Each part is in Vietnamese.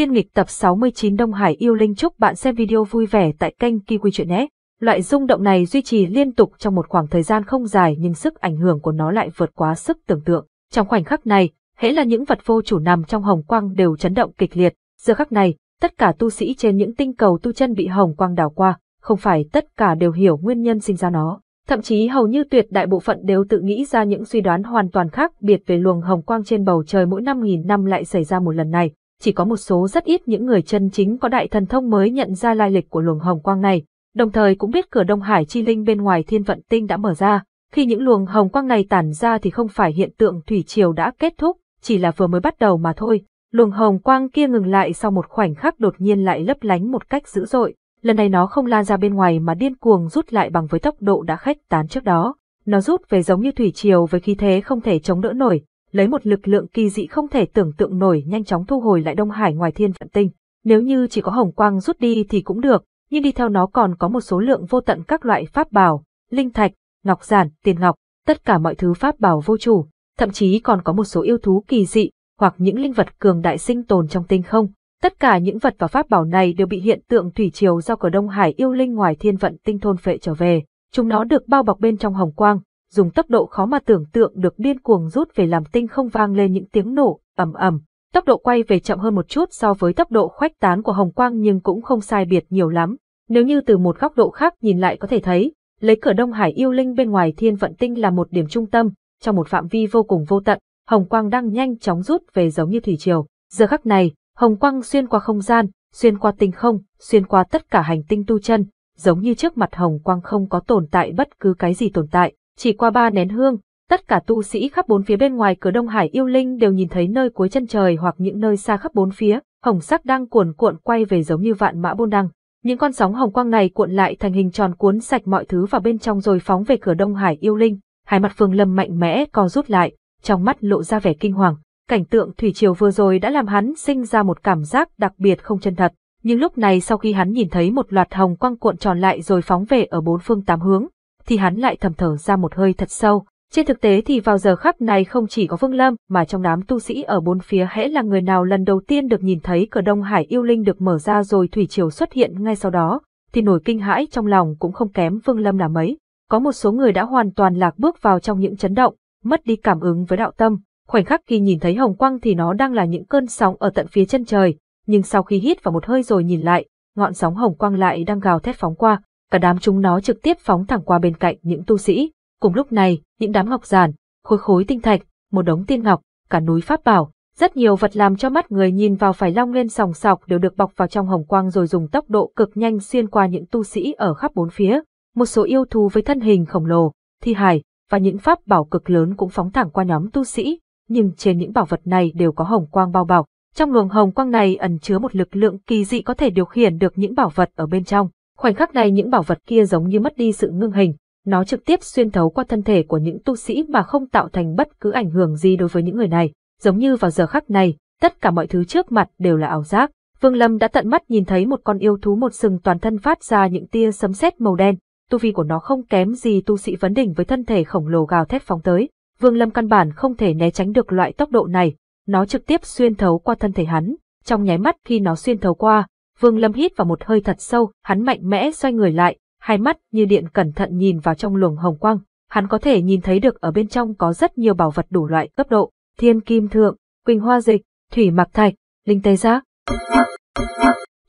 Tiên nghịch tập 69 Đông Hải yêu linh chúc bạn xem video vui vẻ tại kênh Kiwi Chuyện nhé. Loại rung động này duy trì liên tục trong một khoảng thời gian không dài nhưng sức ảnh hưởng của nó lại vượt quá sức tưởng tượng. Trong khoảnh khắc này, hễ là những vật vô chủ nằm trong hồng quang đều chấn động kịch liệt. Giờ khắc này, tất cả tu sĩ trên những tinh cầu tu chân bị hồng quang đào qua, không phải tất cả đều hiểu nguyên nhân sinh ra nó. Thậm chí hầu như tuyệt đại bộ phận đều tự nghĩ ra những suy đoán hoàn toàn khác biệt về luồng hồng quang trên bầu trời mỗi năm nghìn năm lại xảy ra một lần này chỉ có một số rất ít những người chân chính có đại thần thông mới nhận ra lai lịch của luồng hồng quang này, đồng thời cũng biết cửa Đông Hải chi linh bên ngoài thiên vận tinh đã mở ra. Khi những luồng hồng quang này tản ra thì không phải hiện tượng thủy triều đã kết thúc, chỉ là vừa mới bắt đầu mà thôi. Luồng hồng quang kia ngừng lại sau một khoảnh khắc đột nhiên lại lấp lánh một cách dữ dội. Lần này nó không lan ra bên ngoài mà điên cuồng rút lại bằng với tốc độ đã khách tán trước đó. Nó rút về giống như thủy triều với khí thế không thể chống đỡ nổi, lấy một lực lượng kỳ dị không thể tưởng tượng nổi nhanh chóng thu hồi lại Đông Hải ngoài thiên vận tinh. Nếu như chỉ có hồng quang rút đi thì cũng được, nhưng đi theo nó còn có một số lượng vô tận các loại pháp bảo, linh thạch, ngọc giản, tiền ngọc, tất cả mọi thứ pháp bảo vô chủ, thậm chí còn có một số yêu thú kỳ dị hoặc những linh vật cường đại sinh tồn trong tinh không. Tất cả những vật và pháp bảo này đều bị hiện tượng thủy triều do cửa Đông Hải yêu linh ngoài thiên vận tinh thôn phệ trở về. Chúng nó được bao bọc bên trong hồng quang, dùng tốc độ khó mà tưởng tượng được điên cuồng rút về làm tinh không vang lên những tiếng nổ, ầm ầm. Tốc độ quay về chậm hơn một chút so với tốc độ khoách tán của hồng quang nhưng cũng không sai biệt nhiều lắm. Nếu như từ một góc độ khác nhìn lại có thể thấy, lấy cửa Đông Hải yêu linh bên ngoài thiên vận tinh là một điểm trung tâm, trong một phạm vi vô cùng vô tận, hồng quang đang nhanh chóng rút về giống như thủy triều. Giờ khắc này, hồng quang xuyên qua không gian, xuyên qua tinh không, xuyên qua tất cả hành tinh tu chân, giống như trước mặt hồng quang không có tồn tại bất cứ cái gì tồn tại. Chỉ qua ba nén hương, tất cả tu sĩ khắp bốn phía bên ngoài cửa Đông Hải yêu linh đều nhìn thấy nơi cuối chân trời hoặc những nơi xa khắp bốn phía, hồng sắc đang cuộn cuộn quay về giống như vạn mã bôn đăng. Những con sóng hồng quang này cuộn lại thành hình tròn cuốn sạch mọi thứ vào bên trong rồi phóng về cửa Đông Hải yêu linh. Hai mặt Phương Lâm mạnh mẽ co rút lại, trong mắt lộ ra vẻ kinh hoàng. Cảnh tượng thủy triều vừa rồi đã làm hắn sinh ra một cảm giác đặc biệt không chân thật. Nhưng lúc này sau khi hắn nhìn thấy một loạt hồng quang cuộn tròn lại rồi phóng về ở bốn phương tám hướng, thì hắn lại thầm thở ra một hơi thật sâu. Trên thực tế thì vào giờ khắc này không chỉ có Vương Lâm mà trong đám tu sĩ ở bốn phía hễ là người nào lần đầu tiên được nhìn thấy cửa Đông Hải yêu linh được mở ra rồi thủy triều xuất hiện ngay sau đó, thì nổi kinh hãi trong lòng cũng không kém Vương Lâm là mấy. Có một số người đã hoàn toàn lạc bước vào trong những chấn động, mất đi cảm ứng với đạo tâm. Khoảnh khắc khi nhìn thấy hồng quang thì nó đang là những cơn sóng ở tận phía chân trời, nhưng sau khi hít vào một hơi rồi nhìn lại, ngọn sóng hồng quang lại đang gào thét phóng qua, cả đám chúng nó trực tiếp phóng thẳng qua bên cạnh những tu sĩ. Cùng lúc này, những đám ngọc giản, khối khối tinh thạch, một đống tiên ngọc, cả núi pháp bảo, rất nhiều vật làm cho mắt người nhìn vào phải long lên sòng sọc đều được bọc vào trong hồng quang rồi dùng tốc độ cực nhanh xuyên qua những tu sĩ ở khắp bốn phía. Một số yêu thú với thân hình khổng lồ, thi hài và những pháp bảo cực lớn cũng phóng thẳng qua nhóm tu sĩ, nhưng trên những bảo vật này đều có hồng quang bao bọc. Trong luồng hồng quang này ẩn chứa một lực lượng kỳ dị có thể điều khiển được những bảo vật ở bên trong. Khoảnh khắc này những bảo vật kia giống như mất đi sự ngưng hình, nó trực tiếp xuyên thấu qua thân thể của những tu sĩ mà không tạo thành bất cứ ảnh hưởng gì đối với những người này, giống như vào giờ khắc này, tất cả mọi thứ trước mặt đều là ảo giác. Vương Lâm đã tận mắt nhìn thấy một con yêu thú một sừng toàn thân phát ra những tia sấm sét màu đen, tu vi của nó không kém gì tu sĩ vấn đỉnh với thân thể khổng lồ gào thét phóng tới. Vương Lâm căn bản không thể né tránh được loại tốc độ này, nó trực tiếp xuyên thấu qua thân thể hắn, trong nháy mắt khi nó xuyên thấu qua, Vương Lâm hít vào một hơi thật sâu, hắn mạnh mẽ xoay người lại, hai mắt như điện cẩn thận nhìn vào trong luồng hồng quang, hắn có thể nhìn thấy được ở bên trong có rất nhiều bảo vật đủ loại cấp độ, thiên kim thượng, quỳnh hoa dịch, thủy mặc thạch, linh tê giác.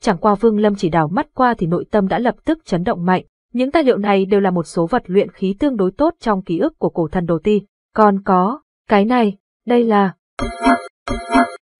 Chẳng qua Vương Lâm chỉ đảo mắt qua thì nội tâm đã lập tức chấn động mạnh, những tài liệu này đều là một số vật luyện khí tương đối tốt trong ký ức của cổ thần đồ ti, còn có, cái này, đây là...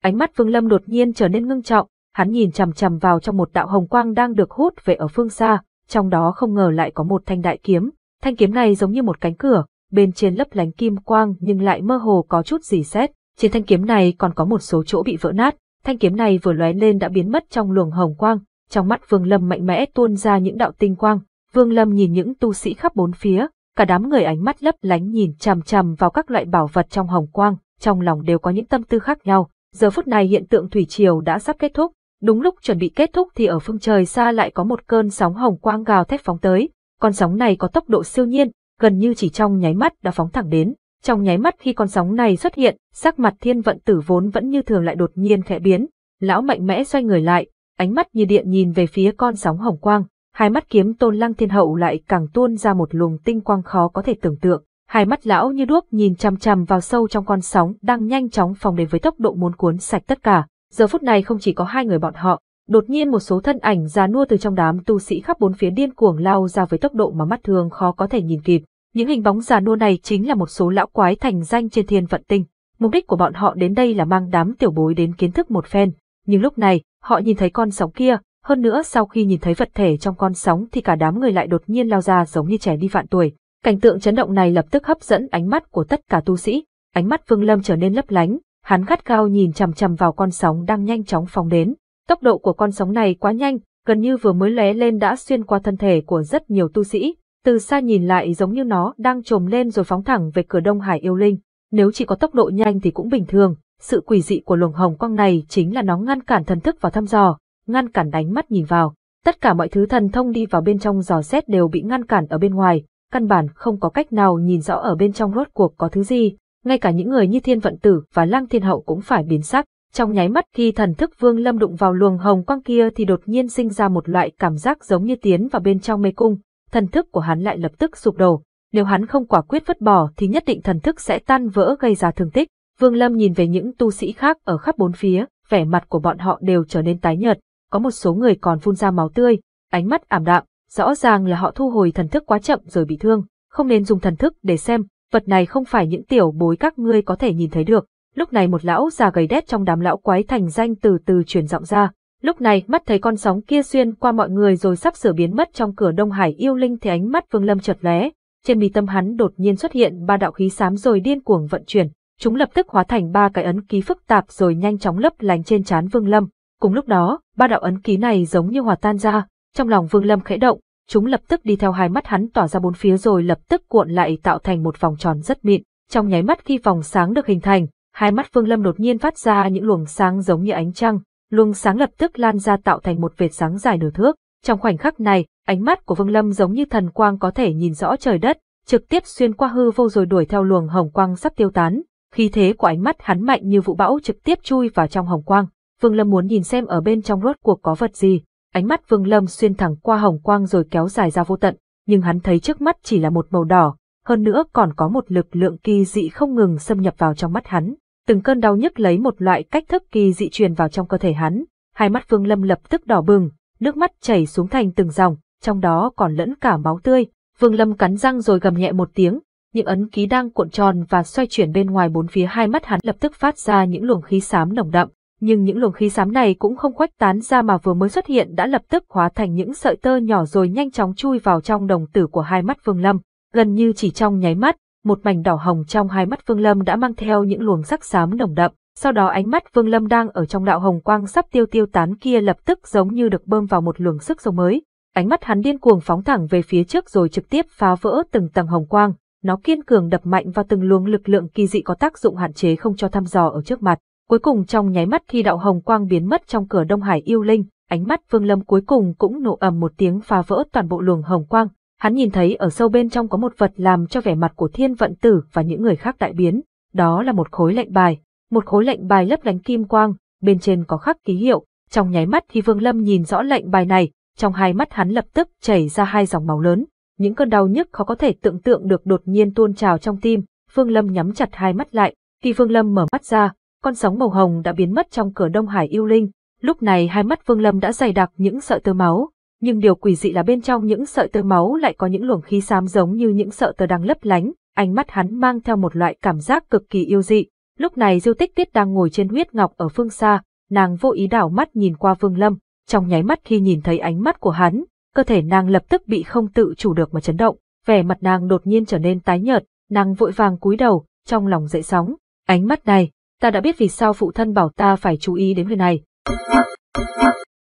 Ánh mắt Vương Lâm đột nhiên trở nên ngưng trọng, Hắn nhìn chằm chằm vào trong một đạo hồng quang đang được hút về ở phương xa, trong đó không ngờ lại có một thanh đại kiếm. Thanh kiếm này giống như một cánh cửa, bên trên lấp lánh kim quang nhưng lại mơ hồ có chút gì xét. Trên thanh kiếm này còn có một số chỗ bị vỡ nát, thanh kiếm này vừa lóe lên đã biến mất trong luồng hồng quang, trong mắt Vương Lâm mạnh mẽ tuôn ra những đạo tinh quang. Vương Lâm nhìn những tu sĩ khắp bốn phía, cả đám người ánh mắt lấp lánh nhìn chằm chằm vào các loại bảo vật trong hồng quang, trong lòng đều có những tâm tư khác nhau. Giờ phút này hiện tượng thủy triều đã sắp kết thúc, Đúng lúc chuẩn bị kết thúc thì ở phương trời xa lại có một cơn sóng hồng quang gào thét phóng tới, con sóng này có tốc độ siêu nhiên, gần như chỉ trong nháy mắt đã phóng thẳng đến. Trong nháy mắt khi con sóng này xuất hiện, sắc mặt thiên vận tử vốn vẫn như thường lại đột nhiên khẽ biến. Lão mạnh mẽ xoay người lại, ánh mắt như điện nhìn về phía con sóng hồng quang. Hai mắt kiếm tôn lăng thiên hậu lại càng tuôn ra một luồng tinh quang khó có thể tưởng tượng. Hai mắt lão như đuốc nhìn chằm chằm vào sâu trong con sóng đang nhanh chóng phóng đến với tốc độ muốn cuốn sạch tất cả giờ phút này không chỉ có hai người bọn họ, đột nhiên một số thân ảnh già nua từ trong đám tu sĩ khắp bốn phía điên cuồng lao ra với tốc độ mà mắt thường khó có thể nhìn kịp. Những hình bóng già nua này chính là một số lão quái thành danh trên thiên vận tinh. Mục đích của bọn họ đến đây là mang đám tiểu bối đến kiến thức một phen. Nhưng lúc này, họ nhìn thấy con sóng kia, hơn nữa sau khi nhìn thấy vật thể trong con sóng thì cả đám người lại đột nhiên lao ra giống như trẻ đi vạn tuổi. Cảnh tượng chấn động này lập tức hấp dẫn ánh mắt của tất cả tu sĩ, ánh mắt Vương Lâm trở nên lấp lánh, hắn gắt gao nhìn chằm chằm vào con sóng đang nhanh chóng phóng đến. Tốc độ của con sóng này quá nhanh, gần như vừa mới lé lên đã xuyên qua thân thể của rất nhiều tu sĩ, từ xa nhìn lại giống như nó đang trồm lên rồi phóng thẳng về cửa Đông Hải yêu linh. Nếu chỉ có tốc độ nhanh thì cũng bình thường, sự quỷ dị của luồng hồng quang này chính là nó ngăn cản thần thức vào thăm dò, ngăn cản đánh mắt nhìn vào. Tất cả mọi thứ thần thông đi vào bên trong dò xét đều bị ngăn cản ở bên ngoài, căn bản không có cách nào nhìn rõ ở bên trong rốt cuộc có thứ gì, ngay cả những người như thiên vận tử và lăng thiên hậu cũng phải biến sắc. Trong nháy mắt khi thần thức vương lâm đụng vào luồng hồng quang kia thì đột nhiên sinh ra một loại cảm giác giống như tiến vào bên trong mê cung, thần thức của hắn lại lập tức sụp đổ. Nếu hắn không quả quyết vứt bỏ thì nhất định thần thức sẽ tan vỡ gây ra thương tích. Vương Lâm nhìn về những tu sĩ khác ở khắp bốn phía, vẻ mặt của bọn họ đều trở nên tái nhợt, có một số người còn phun ra máu tươi, ánh mắt ảm đạm, rõ ràng là họ thu hồi thần thức quá chậm rồi bị thương, không nên dùng thần thức để xem, vật này không phải những tiểu bối các ngươi có thể nhìn thấy được. Lúc này một lão già gầy đét trong đám lão quái thành danh từ từ truyền giọng ra. Lúc này mắt thấy con sóng kia xuyên qua mọi người rồi sắp sửa biến mất trong cửa Đông Hải yêu linh thì ánh mắt Vương Lâm chợt lóe. Trên mi tâm hắn đột nhiên xuất hiện ba đạo khí xám rồi điên cuồng vận chuyển. Chúng lập tức hóa thành ba cái ấn ký phức tạp rồi nhanh chóng lấp lánh trên trán Vương Lâm. Cùng lúc đó, ba đạo ấn ký này giống như hòa tan ra. Trong lòng Vương Lâm khẽ động, Chúng lập tức đi theo hai mắt hắn tỏa ra bốn phía rồi lập tức cuộn lại tạo thành một vòng tròn rất mịn. Trong nháy mắt khi vòng sáng được hình thành, hai mắt Vương Lâm đột nhiên phát ra những luồng sáng giống như ánh trăng, luồng sáng lập tức lan ra tạo thành một vệt sáng dài nửa thước. Trong khoảnh khắc này, ánh mắt của Vương Lâm giống như thần quang có thể nhìn rõ trời đất, trực tiếp xuyên qua hư vô rồi đuổi theo luồng hồng quang sắp tiêu tán. Khí thế của ánh mắt hắn mạnh như vũ bão trực tiếp chui vào trong hồng quang. Vương Lâm muốn nhìn xem ở bên trong rốt cuộc có vật gì, Ánh mắt Vương Lâm xuyên thẳng qua hồng quang rồi kéo dài ra vô tận, nhưng hắn thấy trước mắt chỉ là một màu đỏ, hơn nữa còn có một lực lượng kỳ dị không ngừng xâm nhập vào trong mắt hắn. Từng cơn đau nhức lấy một loại cách thức kỳ dị truyền vào trong cơ thể hắn, hai mắt Vương Lâm lập tức đỏ bừng, nước mắt chảy xuống thành từng dòng, trong đó còn lẫn cả máu tươi. Vương Lâm cắn răng rồi gầm nhẹ một tiếng, những ấn ký đang cuộn tròn và xoay chuyển bên ngoài bốn phía hai mắt hắn lập tức phát ra những luồng khí xám nồng đậm, nhưng những luồng khí xám này cũng không khuếch tán ra mà vừa mới xuất hiện đã lập tức hóa thành những sợi tơ nhỏ rồi nhanh chóng chui vào trong đồng tử của hai mắt Vương Lâm. Gần như chỉ trong nháy mắt, một mảnh đỏ hồng trong hai mắt Vương Lâm đã mang theo những luồng sắc xám nồng đậm. Sau đó ánh mắt Vương Lâm đang ở trong đạo hồng quang sắp tiêu tiêu tán kia lập tức giống như được bơm vào một luồng sức sống mới. Ánh mắt hắn điên cuồng phóng thẳng về phía trước rồi trực tiếp phá vỡ từng tầng hồng quang. Nó kiên cường đập mạnh vào từng luồng lực lượng kỳ dị có tác dụng hạn chế không cho thăm dò ở trước mặt. Cuối cùng trong nháy mắt khi đạo hồng quang biến mất trong cửa Đông Hải yêu linh, ánh mắt Vương Lâm cuối cùng cũng nổ ầm một tiếng phá vỡ toàn bộ luồng hồng quang. Hắn nhìn thấy ở sâu bên trong có một vật làm cho vẻ mặt của thiên vận tử và những người khác đại biến, đó là một khối lệnh bài. Một khối lệnh bài lấp lánh kim quang, bên trên có khắc ký hiệu, trong nháy mắt khi Vương Lâm nhìn rõ lệnh bài này, trong hai mắt hắn lập tức chảy ra hai dòng máu lớn, những cơn đau nhức khó có thể tưởng tượng được đột nhiên tuôn trào trong tim, Vương Lâm nhắm chặt hai mắt lại, khi Vương Lâm mở mắt ra, con sóng màu hồng đã biến mất trong cửa Đông Hải yêu linh. Lúc này hai mắt Vương Lâm đã dày đặc những sợi tơ máu, nhưng điều quỷ dị là bên trong những sợi tơ máu lại có những luồng khí xám giống như những sợi tơ đang lấp lánh, ánh mắt hắn mang theo một loại cảm giác cực kỳ yêu dị. Lúc này Diêu Tích Tiết đang ngồi trên huyết ngọc ở phương xa, nàng vô ý đảo mắt nhìn qua Vương Lâm, trong nháy mắt khi nhìn thấy ánh mắt của hắn, cơ thể nàng lập tức bị không tự chủ được mà chấn động, vẻ mặt nàng đột nhiên trở nên tái nhợt, nàng vội vàng cúi đầu, trong lòng dậy sóng, ánh mắt này, ta đã biết vì sao phụ thân bảo ta phải chú ý đến người này.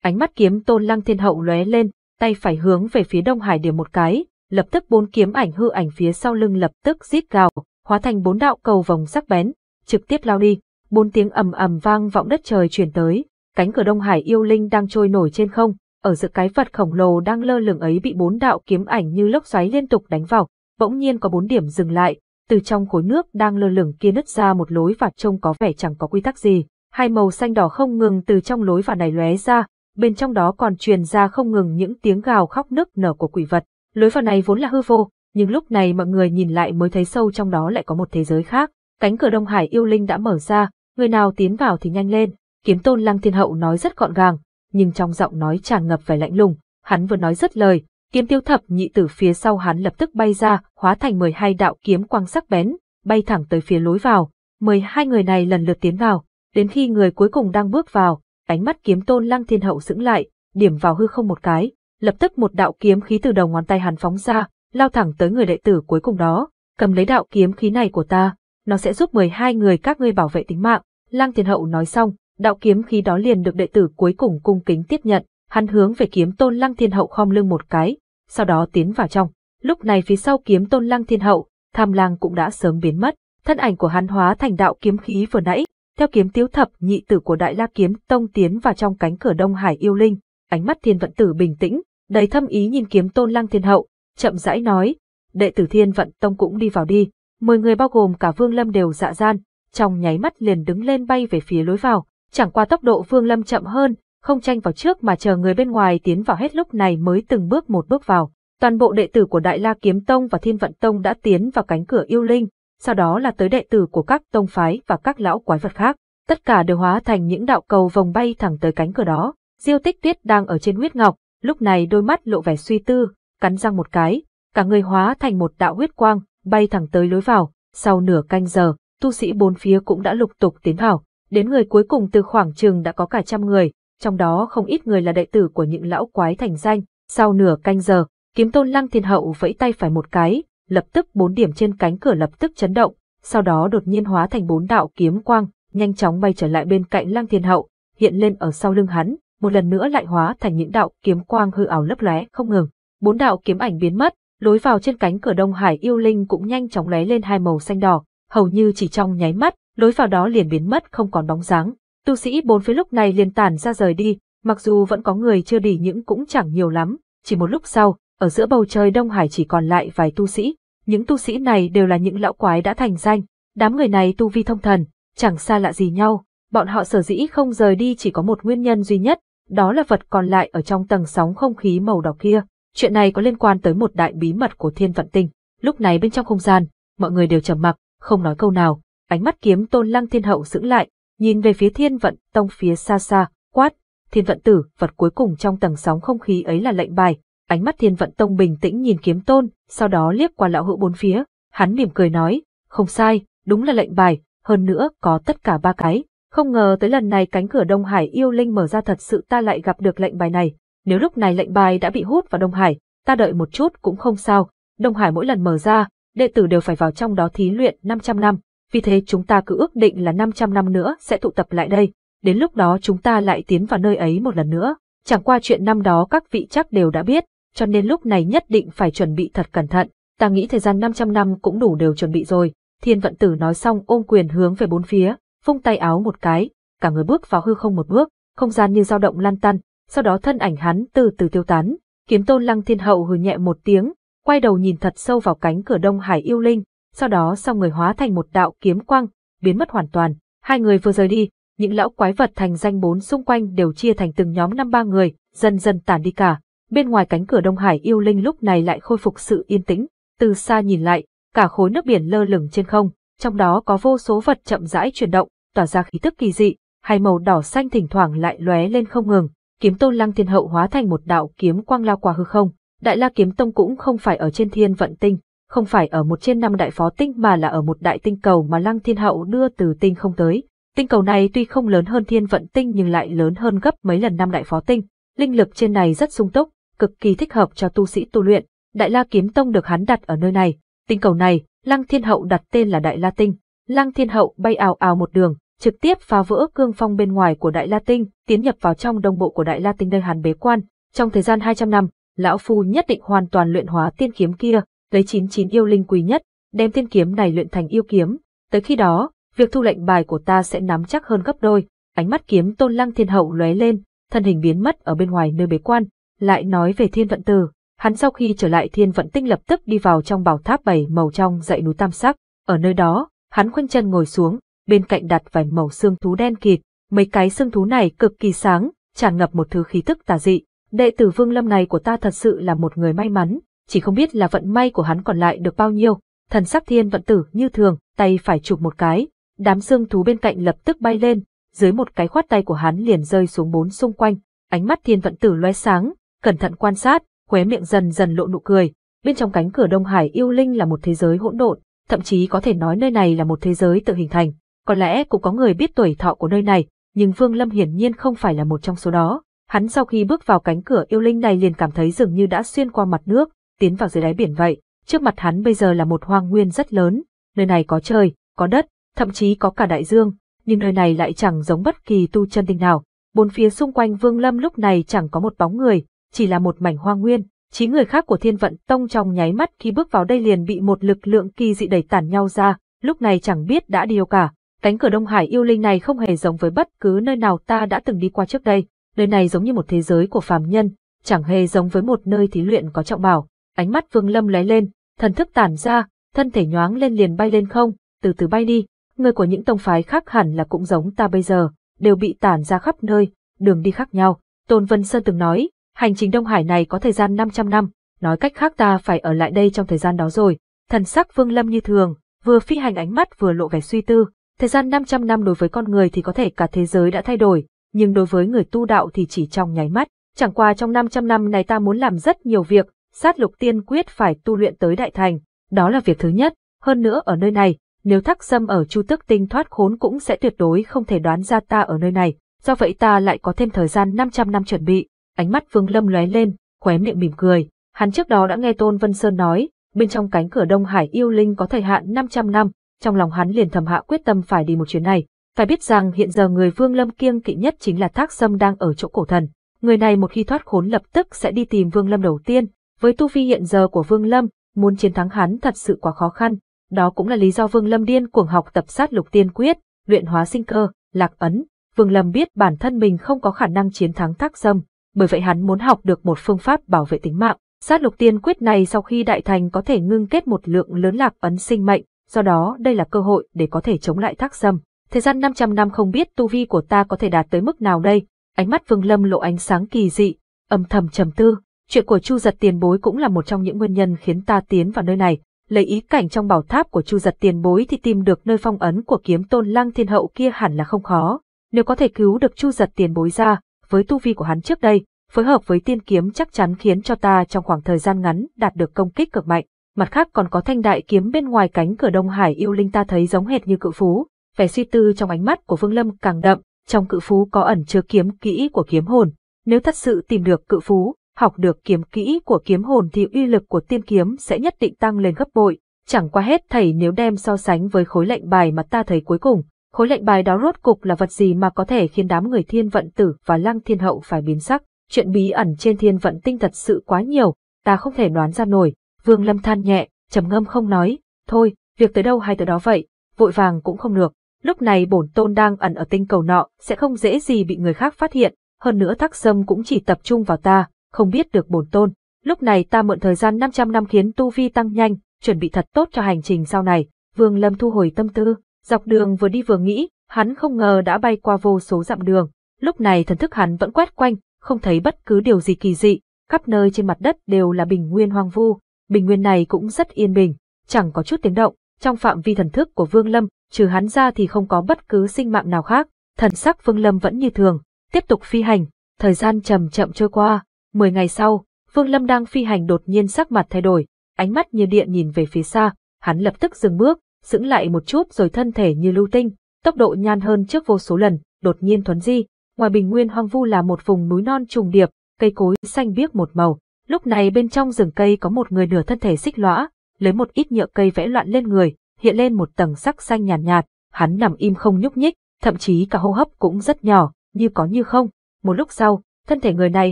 Ánh mắt kiếm tôn lăng thiên hậu lóe lên, tay phải hướng về phía đông hải điểm một cái, lập tức bốn kiếm ảnh hư ảnh phía sau lưng lập tức rít gào, hóa thành bốn đạo cầu vòng sắc bén, trực tiếp lao đi, bốn tiếng ầm ầm vang vọng đất trời truyền tới, cánh cửa đông hải yêu linh đang trôi nổi trên không, ở giữa cái vật khổng lồ đang lơ lửng ấy bị bốn đạo kiếm ảnh như lốc xoáy liên tục đánh vào, bỗng nhiên có bốn điểm dừng lại, từ trong khối nước đang lơ lửng kia nứt ra một lối và trông có vẻ chẳng có quy tắc gì. Hai màu xanh đỏ không ngừng từ trong lối và này lóe ra, bên trong đó còn truyền ra không ngừng những tiếng gào khóc nức nở của quỷ vật. Lối vào này vốn là hư vô, nhưng lúc này mọi người nhìn lại mới thấy sâu trong đó lại có một thế giới khác. Cánh cửa Đông Hải yêu linh đã mở ra, người nào tiến vào thì nhanh lên. Kiếm tôn Lăng Thiên Hậu nói rất gọn gàng, nhưng trong giọng nói tràn ngập vẻ lạnh lùng. Hắn vừa nói rất lời, Kiếm tiêu thập nhị tử phía sau hắn lập tức bay ra, hóa thành 12 đạo kiếm quang sắc bén, bay thẳng tới phía lối vào. 12 người này lần lượt tiến vào, đến khi người cuối cùng đang bước vào, ánh mắt kiếm tôn lăng thiên hậu sững lại, điểm vào hư không một cái, lập tức một đạo kiếm khí từ đầu ngón tay hắn phóng ra, lao thẳng tới người đệ tử cuối cùng đó, cầm lấy đạo kiếm khí này của ta, nó sẽ giúp 12 người các ngươi bảo vệ tính mạng. Lăng Thiên Hậu nói xong, đạo kiếm khí đó liền được đệ tử cuối cùng cung kính tiếp nhận, hắn hướng về kiếm tôn Lăng Thiên Hậu khom lưng một cái, sau đó tiến vào trong. Lúc này phía sau kiếm tôn lăng thiên hậu, tham lang cũng đã sớm biến mất, thân ảnh của hắn hóa thành đạo kiếm khí vừa nãy, theo kiếm tiếu thập nhị tử của đại la kiếm tông tiến vào trong cánh cửa đông hải yêu linh, ánh mắt thiên vận tử bình tĩnh, đầy thâm ý nhìn kiếm tôn lăng thiên hậu, chậm rãi nói, đệ tử thiên vận tông cũng đi vào đi, mười người bao gồm cả vương lâm đều dạ gian, trong nháy mắt liền đứng lên bay về phía lối vào, chẳng qua tốc độ vương lâm chậm hơn, không tranh vào trước mà chờ người bên ngoài tiến vào hết lúc này mới từng bước một bước vào. Toàn bộ đệ tử của Đại La Kiếm Tông và Thiên Vận Tông đã tiến vào cánh cửa yêu linh, sau đó là tới đệ tử của các tông phái và các lão quái vật khác. Tất cả đều hóa thành những đạo cầu vòng bay thẳng tới cánh cửa đó. Diêu tích tuyết đang ở trên huyết ngọc, lúc này đôi mắt lộ vẻ suy tư, cắn răng một cái, cả người hóa thành một đạo huyết quang, bay thẳng tới lối vào. Sau nửa canh giờ, tu sĩ bốn phía cũng đã lục tục tiến vào, đến người cuối cùng từ khoảng trường đã có cả trăm người, trong đó không ít người là đệ tử của những lão quái thành danh. Sau nửa canh giờ, kiếm tôn lăng thiên hậu vẫy tay phải một cái, lập tức bốn điểm trên cánh cửa lập tức chấn động, sau đó đột nhiên hóa thành bốn đạo kiếm quang, nhanh chóng bay trở lại bên cạnh lăng thiên hậu, hiện lên ở sau lưng hắn, một lần nữa lại hóa thành những đạo kiếm quang hư ảo lấp lóe không ngừng. Bốn đạo kiếm ảnh biến mất, lối vào trên cánh cửa Đông Hải yêu linh cũng nhanh chóng lóe lên hai màu xanh đỏ, hầu như chỉ trong nháy mắt, lối vào đó liền biến mất không còn bóng dáng. Tu sĩ bốn phía lúc này liền tản ra rời đi, mặc dù vẫn có người chưa đi những cũng chẳng nhiều lắm, chỉ một lúc sau, ở giữa bầu trời Đông Hải chỉ còn lại vài tu sĩ. Những tu sĩ này đều là những lão quái đã thành danh, đám người này tu vi thông thần, chẳng xa lạ gì nhau, bọn họ sở dĩ không rời đi chỉ có một nguyên nhân duy nhất, đó là vật còn lại ở trong tầng sóng không khí màu đỏ kia. Chuyện này có liên quan tới một đại bí mật của thiên vận tinh. Lúc này bên trong không gian, mọi người đều trầm mặc, không nói câu nào, ánh mắt kiếm tôn lăng thiên hậu dưỡng lại, Nhìn về phía thiên vận tông phía xa xa, quát, thiên vận tử, vật cuối cùng trong tầng sóng không khí ấy là lệnh bài. Ánh mắt thiên vận tông bình tĩnh nhìn kiếm tôn, sau đó liếc qua lão hữu bốn phía, hắn mỉm cười nói, không sai, đúng là lệnh bài, hơn nữa có tất cả ba cái. Không ngờ tới lần này cánh cửa Đông Hải yêu linh mở ra thật sự ta lại gặp được lệnh bài này. Nếu lúc này lệnh bài đã bị hút vào Đông Hải, ta đợi một chút cũng không sao. Đông Hải mỗi lần mở ra, đệ tử đều phải vào trong đó thí luyện 500 năm, vì thế chúng ta cứ ước định là 500 năm nữa sẽ tụ tập lại đây, đến lúc đó chúng ta lại tiến vào nơi ấy một lần nữa. Chẳng qua chuyện năm đó các vị chắc đều đã biết, cho nên lúc này nhất định phải chuẩn bị thật cẩn thận, ta nghĩ thời gian 500 năm cũng đủ đều chuẩn bị rồi. Thiên vận tử nói xong ôm quyền hướng về bốn phía, phung tay áo một cái, cả người bước vào hư không một bước, không gian như dao động lan tăn, sau đó thân ảnh hắn từ từ tiêu tán. Kiếm tôn lăng thiên hậu hừ nhẹ một tiếng, quay đầu nhìn thật sâu vào cánh cửa đông hải yêu linh, sau đó sau người hóa thành một đạo kiếm quang, biến mất hoàn toàn. Hai người vừa rời đi, những lão quái vật thành danh bốn xung quanh đều chia thành từng nhóm năm ba người, dần dần tản đi cả. Bên ngoài cánh cửa Đông Hải yêu linh lúc này lại khôi phục sự yên tĩnh, từ xa nhìn lại, cả khối nước biển lơ lửng trên không, trong đó có vô số vật chậm rãi chuyển động, tỏa ra khí tức kỳ dị, hai màu đỏ xanh thỉnh thoảng lại lóe lên không ngừng, kiếm tôn lăng thiên hậu hóa thành một đạo kiếm quang lao qua hư không. Đại La Kiếm Tông cũng không phải ở trên thiên vận tinh, không phải ở một trên năm đại phó tinh mà là ở một đại tinh cầu mà Lăng Thiên Hậu đưa từ tinh không tới. Tinh cầu này tuy không lớn hơn thiên vận tinh nhưng lại lớn hơn gấp mấy lần năm đại phó tinh. Linh lực trên này rất sung túc, cực kỳ thích hợp cho tu sĩ tu luyện. Đại La Kiếm Tông được hắn đặt ở nơi này. Tinh cầu này, Lăng Thiên Hậu đặt tên là Đại La Tinh. Lăng Thiên Hậu bay ào ào một đường, trực tiếp phá vỡ cương phong bên ngoài của Đại La Tinh, tiến nhập vào trong đông bộ của Đại La Tinh nơi hắn bế quan. Trong thời gian 200 năm, lão phu nhất định hoàn toàn luyện hóa tiên kiếm kia, lấy 99 yêu linh quý nhất, đem tiên kiếm này luyện thành yêu kiếm. Tới khi đó, việc thu lệnh bài của ta sẽ nắm chắc hơn gấp đôi. Ánh mắt kiếm tôn lăng thiên hậu lóe lên, thân hình biến mất ở bên ngoài nơi bế quan, lại nói về thiên vận tử. Hắn sau khi trở lại thiên vận tinh lập tức đi vào trong bảo tháp bảy màu trong dãy núi tam sắc. Ở nơi đó, hắn khoanh chân ngồi xuống, bên cạnh đặt vài màu xương thú đen kịt. Mấy cái xương thú này cực kỳ sáng, tràn ngập một thứ khí tức tà dị. Đệ tử vương lâm này của ta thật sự là một người may mắn, chỉ không biết là vận may của hắn còn lại được bao nhiêu. Thần sắc thiên vận tử như thường, tay phải chụp một cái, đám xương thú bên cạnh lập tức bay lên, dưới một cái khoát tay của hắn liền rơi xuống bốn xung quanh, ánh mắt thiên vận tử lóe sáng, cẩn thận quan sát, khóe miệng dần dần lộ nụ cười. Bên trong cánh cửa Đông Hải yêu linh là một thế giới hỗn độn, thậm chí có thể nói nơi này là một thế giới tự hình thành. Có lẽ cũng có người biết tuổi thọ của nơi này, nhưng Vương Lâm hiển nhiên không phải là một trong số đó. Hắn sau khi bước vào cánh cửa yêu linh này liền cảm thấy dường như đã xuyên qua mặt nước, tiến vào dưới đáy biển vậy. Trước mặt hắn bây giờ là một hoang nguyên rất lớn, nơi này có trời, có đất, thậm chí có cả đại dương, nhưng nơi này lại chẳng giống bất kỳ tu chân tinh nào. Bốn phía xung quanh Vương Lâm lúc này chẳng có một bóng người, chỉ là một mảnh hoang nguyên. Chí người khác của Thiên Vận Tông trong nháy mắt khi bước vào đây liền bị một lực lượng kỳ dị đẩy tản nhau ra, lúc này chẳng biết đã đi đâu cả. Cánh cửa Đông Hải yêu linh này không hề giống với bất cứ nơi nào ta đã từng đi qua trước đây, nơi này giống như một thế giới của phàm nhân, chẳng hề giống với một nơi thí luyện có trọng bảo. Ánh mắt Vương Lâm lóe lên, thần thức tản ra, thân thể nhoáng lên liền bay lên không, từ từ bay đi. Người của những tông phái khác hẳn là cũng giống ta bây giờ, đều bị tản ra khắp nơi, đường đi khác nhau. Tôn Vân Sơn từng nói, hành trình Đông Hải này có thời gian 500 năm, nói cách khác ta phải ở lại đây trong thời gian đó rồi. Thần sắc Vương Lâm như thường, vừa phi hành ánh mắt vừa lộ vẻ suy tư. Thời gian 500 năm đối với con người thì có thể cả thế giới đã thay đổi, nhưng đối với người tu đạo thì chỉ trong nháy mắt. Chẳng qua trong 500 năm này ta muốn làm rất nhiều việc, sát lục tiên quyết phải tu luyện tới đại thành, đó là việc thứ nhất, hơn nữa ở nơi này, nếu thắc xâm ở chu tức tinh thoát khốn cũng sẽ tuyệt đối không thể đoán ra ta ở nơi này, do vậy ta lại có thêm thời gian 500 năm chuẩn bị, ánh mắt Vương Lâm lóe lên, khóe miệng mỉm cười, hắn trước đó đã nghe Tôn Vân Sơn nói, bên trong cánh cửa Đông Hải yêu linh có thời hạn 500 năm, trong lòng hắn liền thầm hạ quyết tâm phải đi một chuyến này. Phải biết rằng hiện giờ người Vương Lâm kiêng kỵ nhất chính là Thác Sâm đang ở chỗ cổ thần. Người này một khi thoát khốn lập tức sẽ đi tìm Vương Lâm đầu tiên, với tu vi hiện giờ của Vương Lâm, muốn chiến thắng hắn thật sự quá khó khăn, đó cũng là lý do Vương Lâm điên cuồng học tập sát lục tiên quyết, luyện hóa sinh cơ, lạc ấn. Vương Lâm biết bản thân mình không có khả năng chiến thắng Thác Dâm, bởi vậy hắn muốn học được một phương pháp bảo vệ tính mạng. Sát lục tiên quyết này sau khi đại thành có thể ngưng kết một lượng lớn lạc ấn sinh mệnh, do đó đây là cơ hội để có thể chống lại Thác Dâm. Thời gian 500 năm không biết tu vi của ta có thể đạt tới mức nào đây. Ánh mắt Vương Lâm lộ ánh sáng kỳ dị, âm thầm trầm tư, Chuyện của Chu Giật Tiền Bối cũng là một trong những nguyên nhân khiến ta tiến vào nơi này. Lấy ý cảnh trong bảo tháp của Chu Giật Tiền Bối thì tìm được nơi phong ấn của kiếm tôn Lăng Thiên Hậu kia hẳn là không khó. Nếu có thể cứu được Chu Giật Tiền Bối ra, với tu vi của hắn trước đây, phối hợp với tiên kiếm chắc chắn khiến cho ta trong khoảng thời gian ngắn đạt được công kích cực mạnh. Mặt khác còn có thanh đại kiếm bên ngoài cánh cửa Đông Hải yêu linh ta thấy giống hệt như cự phú. Vẻ suy tư trong ánh mắt của Vương Lâm càng đậm, trong cự phú có ẩn chứa kiếm kỹ của kiếm hồn. Nếu thật sự tìm được cự phú, học được kiếm kỹ của kiếm hồn thì uy lực của tiên kiếm sẽ nhất định tăng lên gấp bội. Chẳng qua hết thầy nếu đem so sánh với khối lệnh bài mà ta thấy cuối cùng, khối lệnh bài đó rốt cục là vật gì mà có thể khiến đám người thiên vận tử và lăng thiên hậu phải biến sắc. Chuyện bí ẩn trên thiên vận tinh thật sự quá nhiều, ta không thể đoán ra nổi. Vương Lâm than nhẹ, trầm ngâm không nói, thôi, việc tới đâu hay tới đó vậy, vội vàng cũng không được. Lúc này bổn tôn đang ẩn ở tinh cầu nọ, sẽ không dễ gì bị người khác phát hiện, hơn nữa thác sâm cũng chỉ tập trung vào ta, không biết được bổn tôn. Lúc này ta mượn thời gian 500 năm khiến tu vi tăng nhanh, chuẩn bị thật tốt cho hành trình sau này. Vương Lâm thu hồi tâm tư, dọc đường vừa đi vừa nghĩ, hắn không ngờ đã bay qua vô số dặm đường. Lúc này thần thức hắn vẫn quét quanh, không thấy bất cứ điều gì kỳ dị, khắp nơi trên mặt đất đều là bình nguyên hoang vu, bình nguyên này cũng rất yên bình, chẳng có chút tiếng động, trong phạm vi thần thức của Vương Lâm, trừ hắn ra thì không có bất cứ sinh mạng nào khác, thần sắc Vương Lâm vẫn như thường, tiếp tục phi hành, thời gian chậm chậm trôi qua, Mười ngày sau, Vương Lâm đang phi hành đột nhiên sắc mặt thay đổi, ánh mắt như điện nhìn về phía xa, hắn lập tức dừng bước, dững lại một chút rồi thân thể như lưu tinh, tốc độ nhan hơn trước vô số lần, đột nhiên thuấn di. Ngoài bình nguyên hoang vu là một vùng núi non trùng điệp, cây cối xanh biếc một màu. Lúc này bên trong rừng cây có một người nửa thân thể xích lõa, lấy một ít nhựa cây vẽ loạn lên người, hiện lên một tầng sắc xanh nhàn nhạt, nhạt, hắn nằm im không nhúc nhích, thậm chí cả hô hấp cũng rất nhỏ, như có như không. Một lúc sau, thân thể người này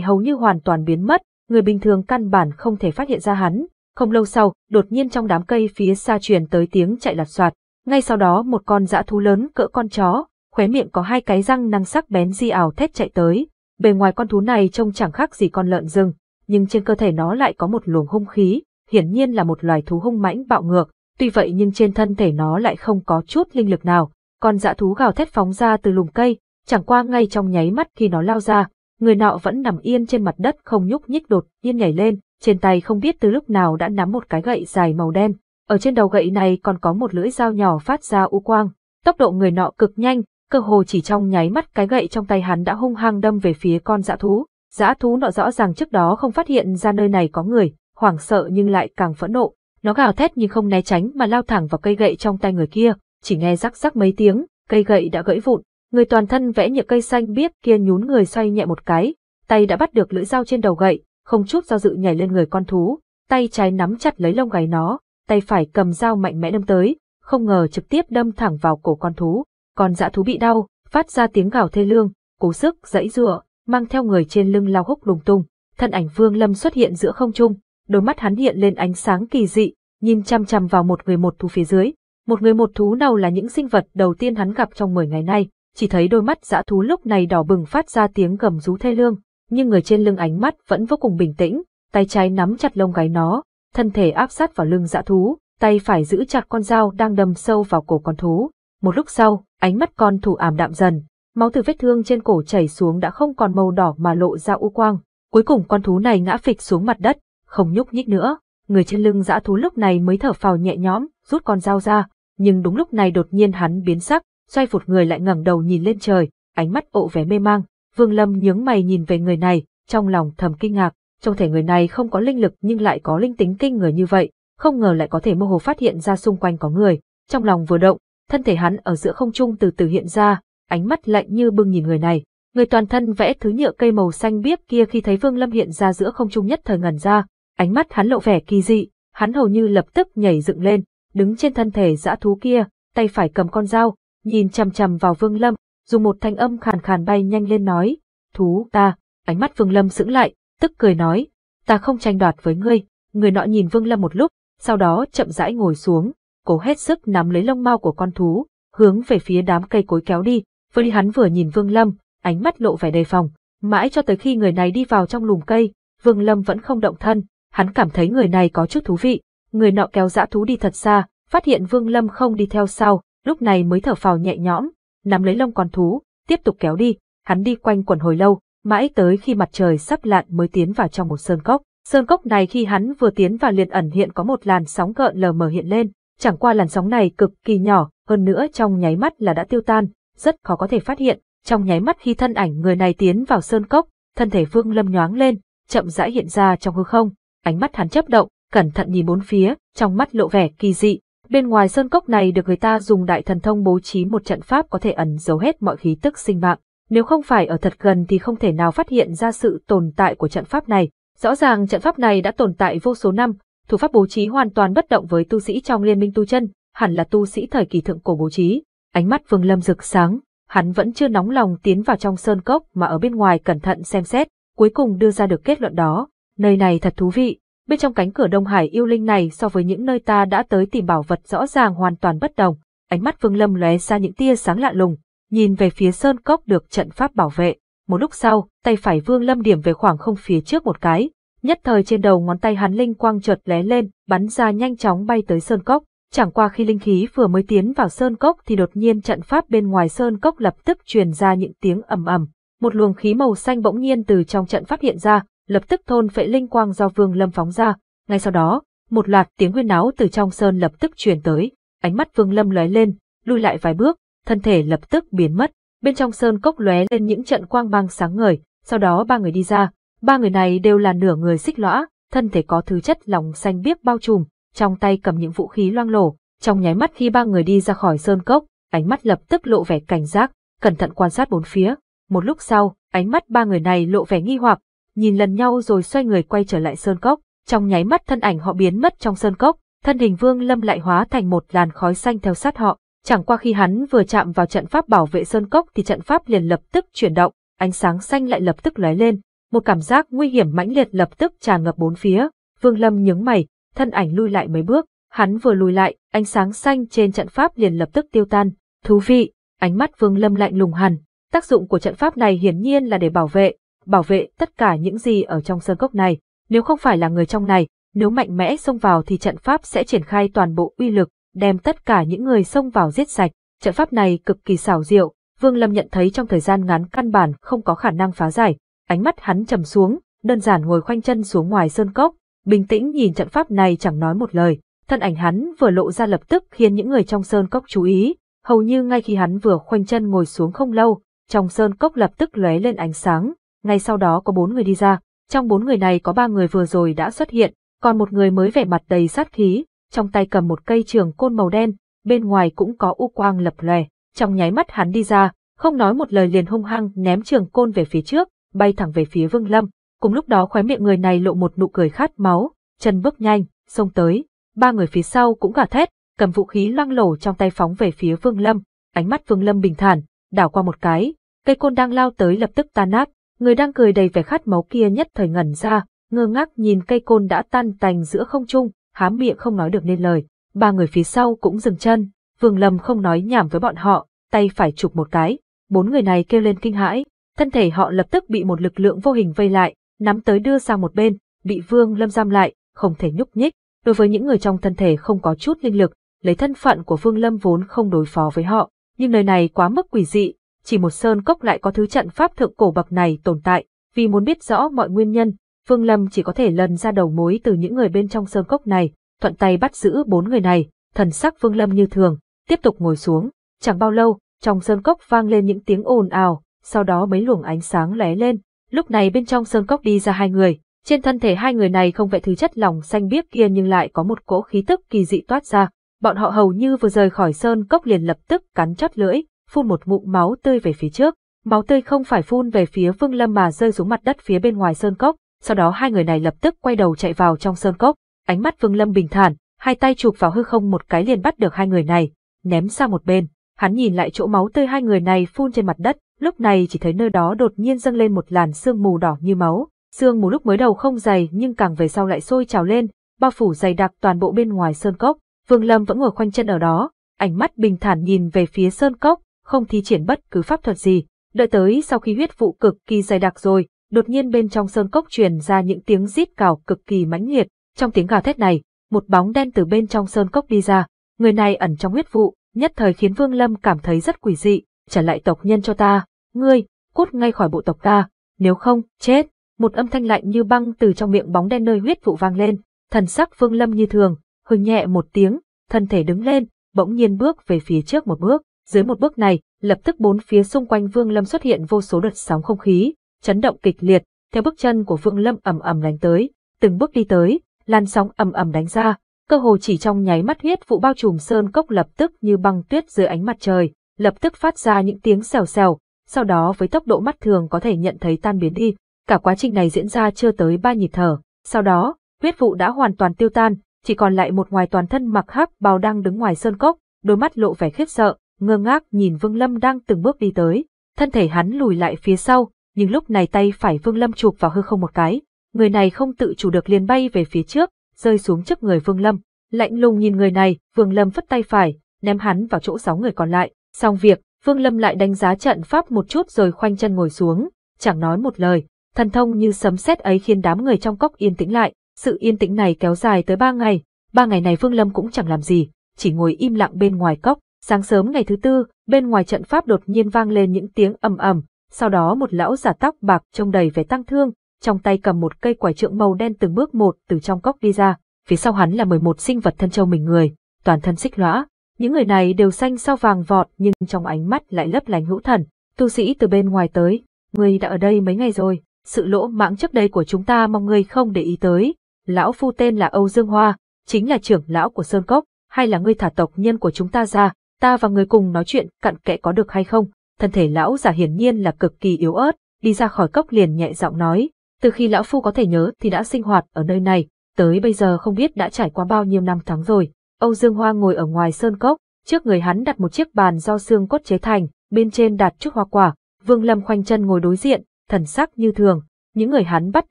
hầu như hoàn toàn biến mất, người bình thường căn bản không thể phát hiện ra hắn. Không lâu sau, đột nhiên trong đám cây phía xa truyền tới tiếng chạy lạt soạt, ngay sau đó một con dã thú lớn cỡ con chó, khóe miệng có hai cái răng năng sắc bén di ảo thét chạy tới. Bề ngoài con thú này trông chẳng khác gì con lợn rừng, nhưng trên cơ thể nó lại có một luồng hung khí, hiển nhiên là một loài thú hung mãnh bạo ngược, tuy vậy nhưng trên thân thể nó lại không có chút linh lực nào. Con dã thú gào thét phóng ra từ lùm cây, chẳng qua ngay trong nháy mắt khi nó lao ra, người nọ vẫn nằm yên trên mặt đất không nhúc nhích đột nhiên nhảy lên, trên tay không biết từ lúc nào đã nắm một cái gậy dài màu đen. Ở trên đầu gậy này còn có một lưỡi dao nhỏ phát ra u quang. Tốc độ người nọ cực nhanh, cơ hồ chỉ trong nháy mắt cái gậy trong tay hắn đã hung hăng đâm về phía con dã thú. Dã thú nọ rõ ràng trước đó không phát hiện ra nơi này có người, hoảng sợ nhưng lại càng phẫn nộ. Nó gào thét nhưng không né tránh mà lao thẳng vào cây gậy trong tay người kia, chỉ nghe rắc rắc mấy tiếng, cây gậy đã gãy vụn, Người toàn thân vẽ nhựa cây xanh biết kia nhún người xoay nhẹ một cái, tay đã bắt được lưỡi dao trên đầu gậy, không chút do dự nhảy lên người con thú, tay trái nắm chặt lấy lông gáy nó, tay phải cầm dao mạnh mẽ đâm tới, không ngờ trực tiếp đâm thẳng vào cổ con thú. Con dã thú bị đau, phát ra tiếng gào thê lương, cố sức dãy dựa, mang theo người trên lưng lao húc lùng tung. Thân ảnh Vương Lâm xuất hiện giữa không trung, đôi mắt hắn hiện lên ánh sáng kỳ dị, nhìn chăm chăm vào một người một thú phía dưới. Một người một thú nào là những sinh vật đầu tiên hắn gặp trong 10 ngày nay, chỉ thấy đôi mắt dã thú lúc này đỏ bừng phát ra tiếng gầm rú thê lương, nhưng người trên lưng ánh mắt vẫn vô cùng bình tĩnh, tay trái nắm chặt lông gáy nó, thân thể áp sát vào lưng dã thú, tay phải giữ chặt con dao đang đâm sâu vào cổ con thú. Một lúc sau, ánh mắt con thủ ảm đạm dần, máu từ vết thương trên cổ chảy xuống đã không còn màu đỏ mà lộ ra u quang. Cuối cùng con thú này ngã phịch xuống mặt đất, không nhúc nhích nữa. Người trên lưng dã thú lúc này mới thở phào nhẹ nhõm, rút con dao ra, nhưng đúng lúc này đột nhiên hắn biến sắc, xoay phụt người lại ngẩng đầu nhìn lên trời, ánh mắt ộ vẻ mê mang, Vương Lâm nhướng mày nhìn về người này, trong lòng thầm kinh ngạc, trong thể người này không có linh lực nhưng lại có linh tính kinh người như vậy, không ngờ lại có thể mơ hồ phát hiện ra xung quanh có người, trong lòng vừa động, thân thể hắn ở giữa không trung từ từ hiện ra, ánh mắt lạnh như bưng nhìn người này. Người toàn thân vẽ thứ nhựa cây màu xanh biếc kia khi thấy Vương Lâm hiện ra giữa không trung nhất thời ngẩn ra, ánh mắt hắn lộ vẻ kỳ dị, hắn hầu như lập tức nhảy dựng lên, đứng trên thân thể dã thú kia, tay phải cầm con dao, nhìn chằm chằm vào Vương Lâm, dùng một thanh âm khàn khàn bay nhanh lên nói, thú ta, ánh mắt Vương Lâm sững lại, tức cười nói, ta không tranh đoạt với ngươi, người nọ nhìn Vương Lâm một lúc, sau đó chậm rãi ngồi xuống, cố hết sức nắm lấy lông mao của con thú, hướng về phía đám cây cối kéo đi, vừa đi hắn vừa nhìn Vương Lâm, ánh mắt lộ vẻ đề phòng, mãi cho tới khi người này đi vào trong lùm cây, Vương Lâm vẫn không động thân, hắn cảm thấy người này có chút thú vị, người nọ kéo dã thú đi thật xa, phát hiện Vương Lâm không đi theo sau, lúc này mới thở phào nhẹ nhõm, nắm lấy lông con thú, tiếp tục kéo đi, hắn đi quanh quần hồi lâu, mãi tới khi mặt trời sắp lặn mới tiến vào trong một sơn cốc. Sơn cốc này khi hắn vừa tiến vào liền ẩn hiện có một làn sóng gợn lờ mờ hiện lên, chẳng qua làn sóng này cực kỳ nhỏ, hơn nữa trong nháy mắt là đã tiêu tan, rất khó có thể phát hiện. Trong nháy mắt khi thân ảnh người này tiến vào sơn cốc, thân thể Vương Lâm nhoáng lên, chậm rãi hiện ra trong hư không, ánh mắt hắn chớp động, cẩn thận nhìn bốn phía, trong mắt lộ vẻ kỳ dị, Bên ngoài sơn cốc này được người ta dùng đại thần thông bố trí một trận pháp có thể ẩn giấu hết mọi khí tức sinh mạng. Nếu không phải ở thật gần thì không thể nào phát hiện ra sự tồn tại của trận pháp này. Rõ ràng trận pháp này đã tồn tại vô số năm, thủ pháp bố trí hoàn toàn bất động với tu sĩ trong liên minh tu chân, hẳn là tu sĩ thời kỳ thượng cổ bố trí. Ánh mắt Vương Lâm rực sáng, hắn vẫn chưa nóng lòng tiến vào trong sơn cốc mà ở bên ngoài cẩn thận xem xét, cuối cùng đưa ra được kết luận đó. Nơi này thật thú vị, Bên trong cánh cửa Đông Hải yêu linh này so với những nơi ta đã tới tìm bảo vật rõ ràng hoàn toàn bất đồng, ánh mắt Vương Lâm lóe ra những tia sáng lạ lùng, nhìn về phía sơn cốc được trận pháp bảo vệ. Một lúc sau, tay phải Vương Lâm điểm về khoảng không phía trước một cái, nhất thời trên đầu ngón tay hắn linh quang chợt lóe lên, bắn ra nhanh chóng bay tới sơn cốc. Chẳng qua khi linh khí vừa mới tiến vào sơn cốc thì đột nhiên trận pháp bên ngoài sơn cốc lập tức truyền ra những tiếng ầm ầm, một luồng khí màu xanh bỗng nhiên từ trong trận pháp hiện ra, lập tức thôn phệ linh quang do Vương Lâm phóng ra, ngay sau đó, một loạt tiếng huyên náo từ trong sơn lập tức truyền tới, ánh mắt Vương Lâm lóe lên, lui lại vài bước, thân thể lập tức biến mất, bên trong sơn cốc lóe lên những trận quang mang sáng ngời, sau đó ba người đi ra, ba người này đều là nửa người xích lõa, thân thể có thứ chất lòng xanh biếc bao trùm, trong tay cầm những vũ khí loang lổ, trong nháy mắt khi ba người đi ra khỏi sơn cốc, ánh mắt lập tức lộ vẻ cảnh giác, cẩn thận quan sát bốn phía, một lúc sau, ánh mắt ba người này lộ vẻ nghi hoặc, nhìn lần nhau rồi xoay người quay trở lại sơn cốc, trong nháy mắt thân ảnh họ biến mất trong sơn cốc, thân hình Vương Lâm lại hóa thành một làn khói xanh theo sát họ, chẳng qua khi hắn vừa chạm vào trận pháp bảo vệ sơn cốc thì trận pháp liền lập tức chuyển động, ánh sáng xanh lại lập tức lóe lên, một cảm giác nguy hiểm mãnh liệt lập tức tràn ngập bốn phía, Vương Lâm nhướng mày, thân ảnh lui lại mấy bước, hắn vừa lùi lại, ánh sáng xanh trên trận pháp liền lập tức tiêu tan, thú vị, ánh mắt Vương Lâm lạnh lùng hẳn, tác dụng của trận pháp này hiển nhiên là để bảo vệ, bảo vệ tất cả những gì ở trong sơn cốc này, nếu không phải là người trong này, nếu mạnh mẽ xông vào thì trận pháp sẽ triển khai toàn bộ uy lực, đem tất cả những người xông vào giết sạch, trận pháp này cực kỳ xảo diệu, Vương Lâm nhận thấy trong thời gian ngắn căn bản không có khả năng phá giải, ánh mắt hắn trầm xuống, đơn giản ngồi khoanh chân xuống ngoài sơn cốc, bình tĩnh nhìn trận pháp này chẳng nói một lời, thân ảnh hắn vừa lộ ra lập tức khiến những người trong sơn cốc chú ý, hầu như ngay khi hắn vừa khoanh chân ngồi xuống không lâu, trong sơn cốc lập tức lóe lên ánh sáng, ngay sau đó có bốn người đi ra, trong bốn người này có ba người vừa rồi đã xuất hiện, còn một người mới vẻ mặt đầy sát khí, trong tay cầm một cây trường côn màu đen, bên ngoài cũng có u quang lập lòe, trong nháy mắt hắn đi ra, không nói một lời liền hung hăng ném trường côn về phía trước, bay thẳng về phía Vương Lâm, cùng lúc đó khóe miệng người này lộ một nụ cười khát máu, chân bước nhanh, xông tới, ba người phía sau cũng gả thét, cầm vũ khí loang lổ trong tay phóng về phía Vương Lâm, ánh mắt Vương Lâm bình thản, đảo qua một cái, cây côn đang lao tới lập tức tan nát, Người đang cười đầy vẻ khát máu kia nhất thời ngẩn ra, ngơ ngác nhìn cây côn đã tan tành giữa không trung, há miệng không nói được nên lời. Ba người phía sau cũng dừng chân, Vương Lâm không nói nhảm với bọn họ, tay phải chụp một cái. Bốn người này kêu lên kinh hãi, thân thể họ lập tức bị một lực lượng vô hình vây lại, nắm tới đưa sang một bên, bị Vương Lâm giam lại, không thể nhúc nhích. Đối với những người trong thân thể không có chút linh lực, lấy thân phận của Vương Lâm vốn không đối phó với họ, nhưng nơi này quá mức quỷ dị, chỉ một sơn cốc lại có thứ trận pháp thượng cổ bậc này tồn tại, vì muốn biết rõ mọi nguyên nhân, phương Lâm chỉ có thể lần ra đầu mối từ những người bên trong sơn cốc này, thuận tay bắt giữ bốn người này, thần sắc phương Lâm như thường, tiếp tục ngồi xuống, chẳng bao lâu, trong sơn cốc vang lên những tiếng ồn ào, sau đó mấy luồng ánh sáng lóe lên, lúc này bên trong sơn cốc đi ra hai người, trên thân thể hai người này không vẽ thứ chất lòng xanh biếc kia nhưng lại có một cỗ khí tức kỳ dị toát ra, bọn họ hầu như vừa rời khỏi sơn cốc liền lập tức cắn chót lưỡi, phun một ngụm máu tươi về phía trước. Máu tươi không phải phun về phía Vương Lâm mà rơi xuống mặt đất phía bên ngoài sơn cốc, sau đó hai người này lập tức quay đầu chạy vào trong sơn cốc. Ánh mắt Vương Lâm bình thản, hai tay chụp vào hư không một cái liền bắt được hai người này, ném sang một bên. Hắn nhìn lại chỗ máu tươi hai người này phun trên mặt đất, lúc này chỉ thấy nơi đó đột nhiên dâng lên một làn sương mù đỏ như máu. Sương mù lúc mới đầu không dày nhưng càng về sau lại sôi trào lên, bao phủ dày đặc toàn bộ bên ngoài sơn cốc. Vương Lâm vẫn ngồi khoanh chân ở đó, ánh mắt bình thản nhìn về phía sơn cốc, không thi triển bất cứ pháp thuật gì. Đợi tới sau khi huyết vụ cực kỳ dày đặc rồi, đột nhiên bên trong sơn cốc truyền ra những tiếng rít cào cực kỳ mãnh liệt. Trong tiếng gào thét này, một bóng đen từ bên trong sơn cốc đi ra, người này ẩn trong huyết vụ, nhất thời khiến Vương Lâm cảm thấy rất quỷ dị, trả lại tộc nhân cho ta, ngươi, cút ngay khỏi bộ tộc ta, nếu không, chết. Một âm thanh lạnh như băng từ trong miệng bóng đen nơi huyết vụ vang lên, thần sắc Vương Lâm như thường, hừ nhẹ một tiếng, thân thể đứng lên, bỗng nhiên bước về phía trước một bước. Dưới một bước này, lập tức bốn phía xung quanh Vương Lâm xuất hiện vô số đợt sóng không khí, chấn động kịch liệt, theo bước chân của Vương Lâm ầm ầm đánh tới, từng bước đi tới, làn sóng ầm ầm đánh ra, cơ hồ chỉ trong nháy mắt huyết vụ bao trùm sơn cốc lập tức như băng tuyết dưới ánh mặt trời, lập tức phát ra những tiếng xèo xèo, sau đó với tốc độ mắt thường có thể nhận thấy tan biến đi. Cả quá trình này diễn ra chưa tới ba nhịp thở, sau đó, huyết vụ đã hoàn toàn tiêu tan, chỉ còn lại một ngoài toàn thân mặc hắc bào đang đứng ngoài sơn cốc, đôi mắt lộ vẻ khiếp sợ, ngơ ngác nhìn Vương Lâm đang từng bước đi tới. Thân thể hắn lùi lại phía sau, nhưng lúc này tay phải Vương Lâm chụp vào hư không một cái. Người này không tự chủ được liền bay về phía trước, rơi xuống trước người Vương Lâm. Lạnh lùng nhìn người này, Vương Lâm vất tay phải, ném hắn vào chỗ sáu người còn lại. Xong việc, Vương Lâm lại đánh giá trận pháp một chút rồi khoanh chân ngồi xuống, chẳng nói một lời. Thần thông như sấm sét ấy khiến đám người trong cốc yên tĩnh lại. Sự yên tĩnh này kéo dài tới ba ngày. Ba ngày này Vương Lâm cũng chẳng làm gì, chỉ ngồi im lặng bên ngoài cốc. Sáng sớm ngày thứ tư, bên ngoài trận pháp đột nhiên vang lên những tiếng ầm ầm, sau đó một lão giả tóc bạc trông đầy vẻ tăng thương, trong tay cầm một cây quải trượng màu đen từng bước một từ trong cốc đi ra, phía sau hắn là 11 sinh vật thân châu mình người, toàn thân xích lõa. Những người này đều xanh sao vàng vọt nhưng trong ánh mắt lại lấp lánh hữu thần, tu sĩ từ bên ngoài tới, ngươi đã ở đây mấy ngày rồi, sự lỗ mãng trước đây của chúng ta mong ngươi không để ý tới. Lão phu tên là Âu Dương Hoa, chính là trưởng lão của Sơn Cốc, hay là ngươi thả tộc nhân của chúng ta ra, ta và người cùng nói chuyện cặn kẽ có được hay không? Thân thể lão giả hiển nhiên là cực kỳ yếu ớt, đi ra khỏi cốc liền nhẹ giọng nói, từ khi lão phu có thể nhớ thì đã sinh hoạt ở nơi này, tới bây giờ không biết đã trải qua bao nhiêu năm tháng rồi. Âu Dương Hoa ngồi ở ngoài sơn cốc, trước người hắn đặt một chiếc bàn do xương cốt chế thành, bên trên đặt chút hoa quả, Vương Lâm khoanh chân ngồi đối diện, thần sắc như thường, những người hắn bắt